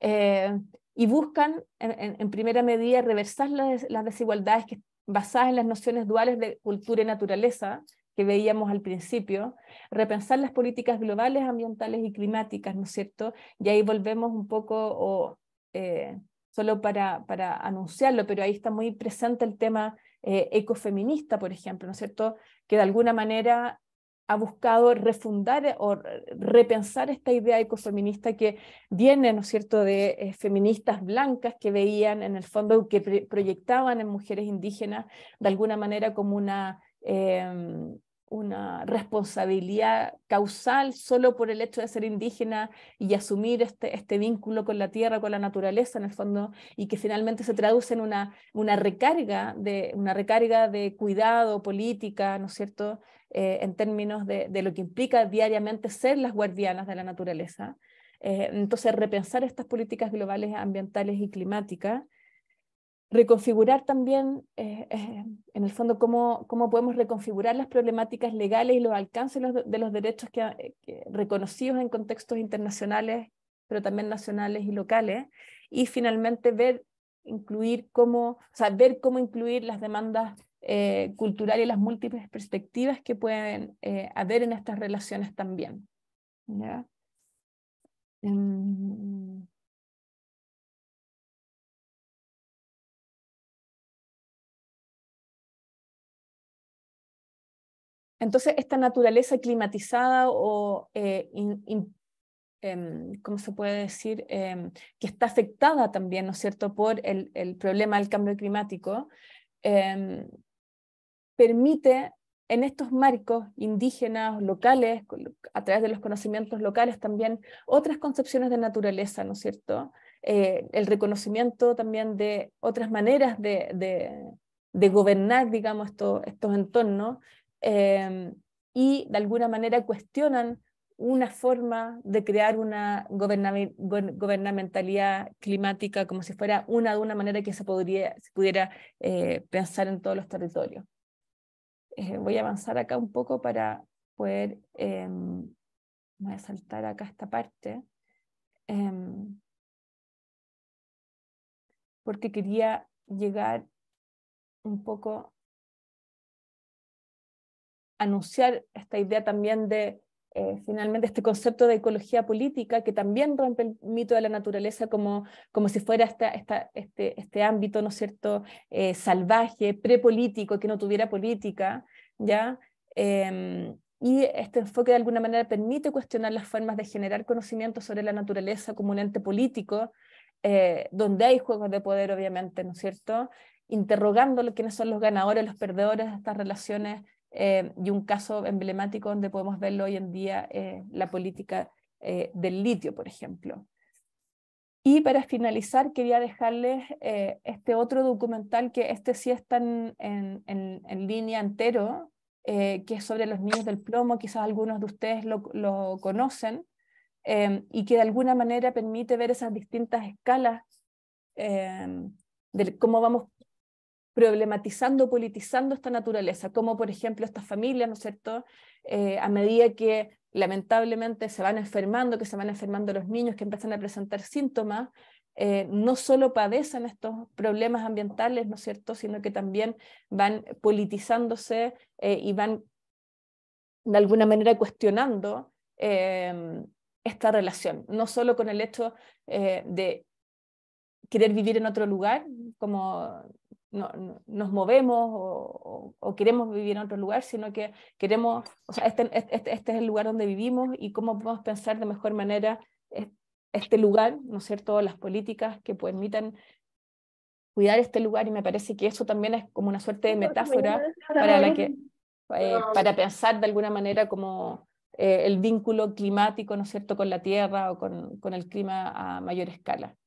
C: Eh, y buscan, en, primera medida, reversar las, desigualdades basadas en las nociones duales de cultura y naturaleza, que veíamos al principio, repensar las políticas globales, ambientales y climáticas, ¿no es cierto? Y ahí volvemos un poco, o, eh, solo para, para, anunciarlo, pero ahí está muy presente el tema eh, ecofeminista, por ejemplo, ¿no es cierto? Que de alguna manera ha buscado refundar o repensar esta idea ecofeminista que viene, ¿no es cierto?, de eh, feministas blancas que veían en el fondo, que proyectaban en mujeres indígenas de alguna manera como una Em, una responsabilidad causal solo por el hecho de ser indígena y asumir este, este, vínculo con la tierra, con la naturaleza en el fondo, y que finalmente se traduce en una, una, recarga, de, una recarga de cuidado, política, ¿no es cierto?, eh, en términos de, lo que implica diariamente ser las guardianas de la naturaleza. Eh, entonces, repensar estas políticas globales ambientales y climáticas reconfigurar también, eh, eh, en el fondo, cómo, podemos reconfigurar las problemáticas legales y los alcances de los, derechos eh, que, reconocidos en contextos internacionales, pero también nacionales y locales. Y finalmente ver, incluir cómo, cómo incluir las demandas culturales y las múltiples perspectivas que pueden haber en estas relaciones también. ¿Ya?
B: Em,
C: Entonces, esta naturaleza climatizada o, eh, em, ¿cómo se puede decir?, em, que está afectada también, ¿no es cierto?, por el, problema del cambio climático, em, permite en estos marcos indígenas, locales, a través de los conocimientos locales también, otras concepciones de naturaleza, ¿no es cierto? Eh, el reconocimiento también de otras maneras de, gobernar, digamos, estos entornos, Em, y de alguna manera cuestionan una forma de crear una gobernamentalidad climática como si fuera una de una manera que se, podría, se pudiera eh, pensar en todos los territorios. Eh, voy a avanzar acá un poco para poder, em,
D: voy a saltar acá esta parte, em, porque quería llegar un poco
C: anunciar esta idea también de eh, finalmente este concepto de ecología política que también rompe el mito de la naturaleza como, como si fuera esta, este, este, ámbito, ¿no cierto?, eh, salvaje, prepolítico, que no tuviera política, ¿ya? Em, y este enfoque de alguna manera permite cuestionar las formas de generar conocimiento sobre la naturaleza como un ente político, eh, donde hay juegos de poder, obviamente, ¿no es cierto?, interrogando quiénes son los ganadores, los perdedores de estas relaciones eh, y un caso emblemático donde podemos verlo hoy en día, la política eh, del litio, por ejemplo. Y para finalizar, quería dejarles eh, este otro documental, que este sí está en, en, en línea entero, que es sobre los niños del plomo, quizás algunos de ustedes lo, lo conocen, y que de alguna manera permite ver esas distintas escalas de cómo vamos problematizando, politizando esta naturaleza, como por ejemplo estas familias, ¿no es cierto? Eh, a medida que lamentablemente se van enfermando, que se van enfermando los niños, que empiezan a presentar síntomas, eh, no solo padecen estos problemas ambientales, ¿no es cierto?, sino que también van politizándose eh, y van de alguna manera cuestionando esta relación, no solo con el hecho de querer vivir en otro lugar, como no, nos movemos o, queremos vivir en otro lugar, sino que queremos, o sea, este, este, este, este, es el lugar donde vivimos y cómo podemos pensar de mejor manera este lugar, ¿no es cierto?, las políticas que permitan cuidar este lugar y me parece que eso también es como una suerte de metáfora para la que eh, para pensar de alguna manera como eh, el vínculo climático, ¿no es cierto?, con la tierra o con el clima a mayor escala.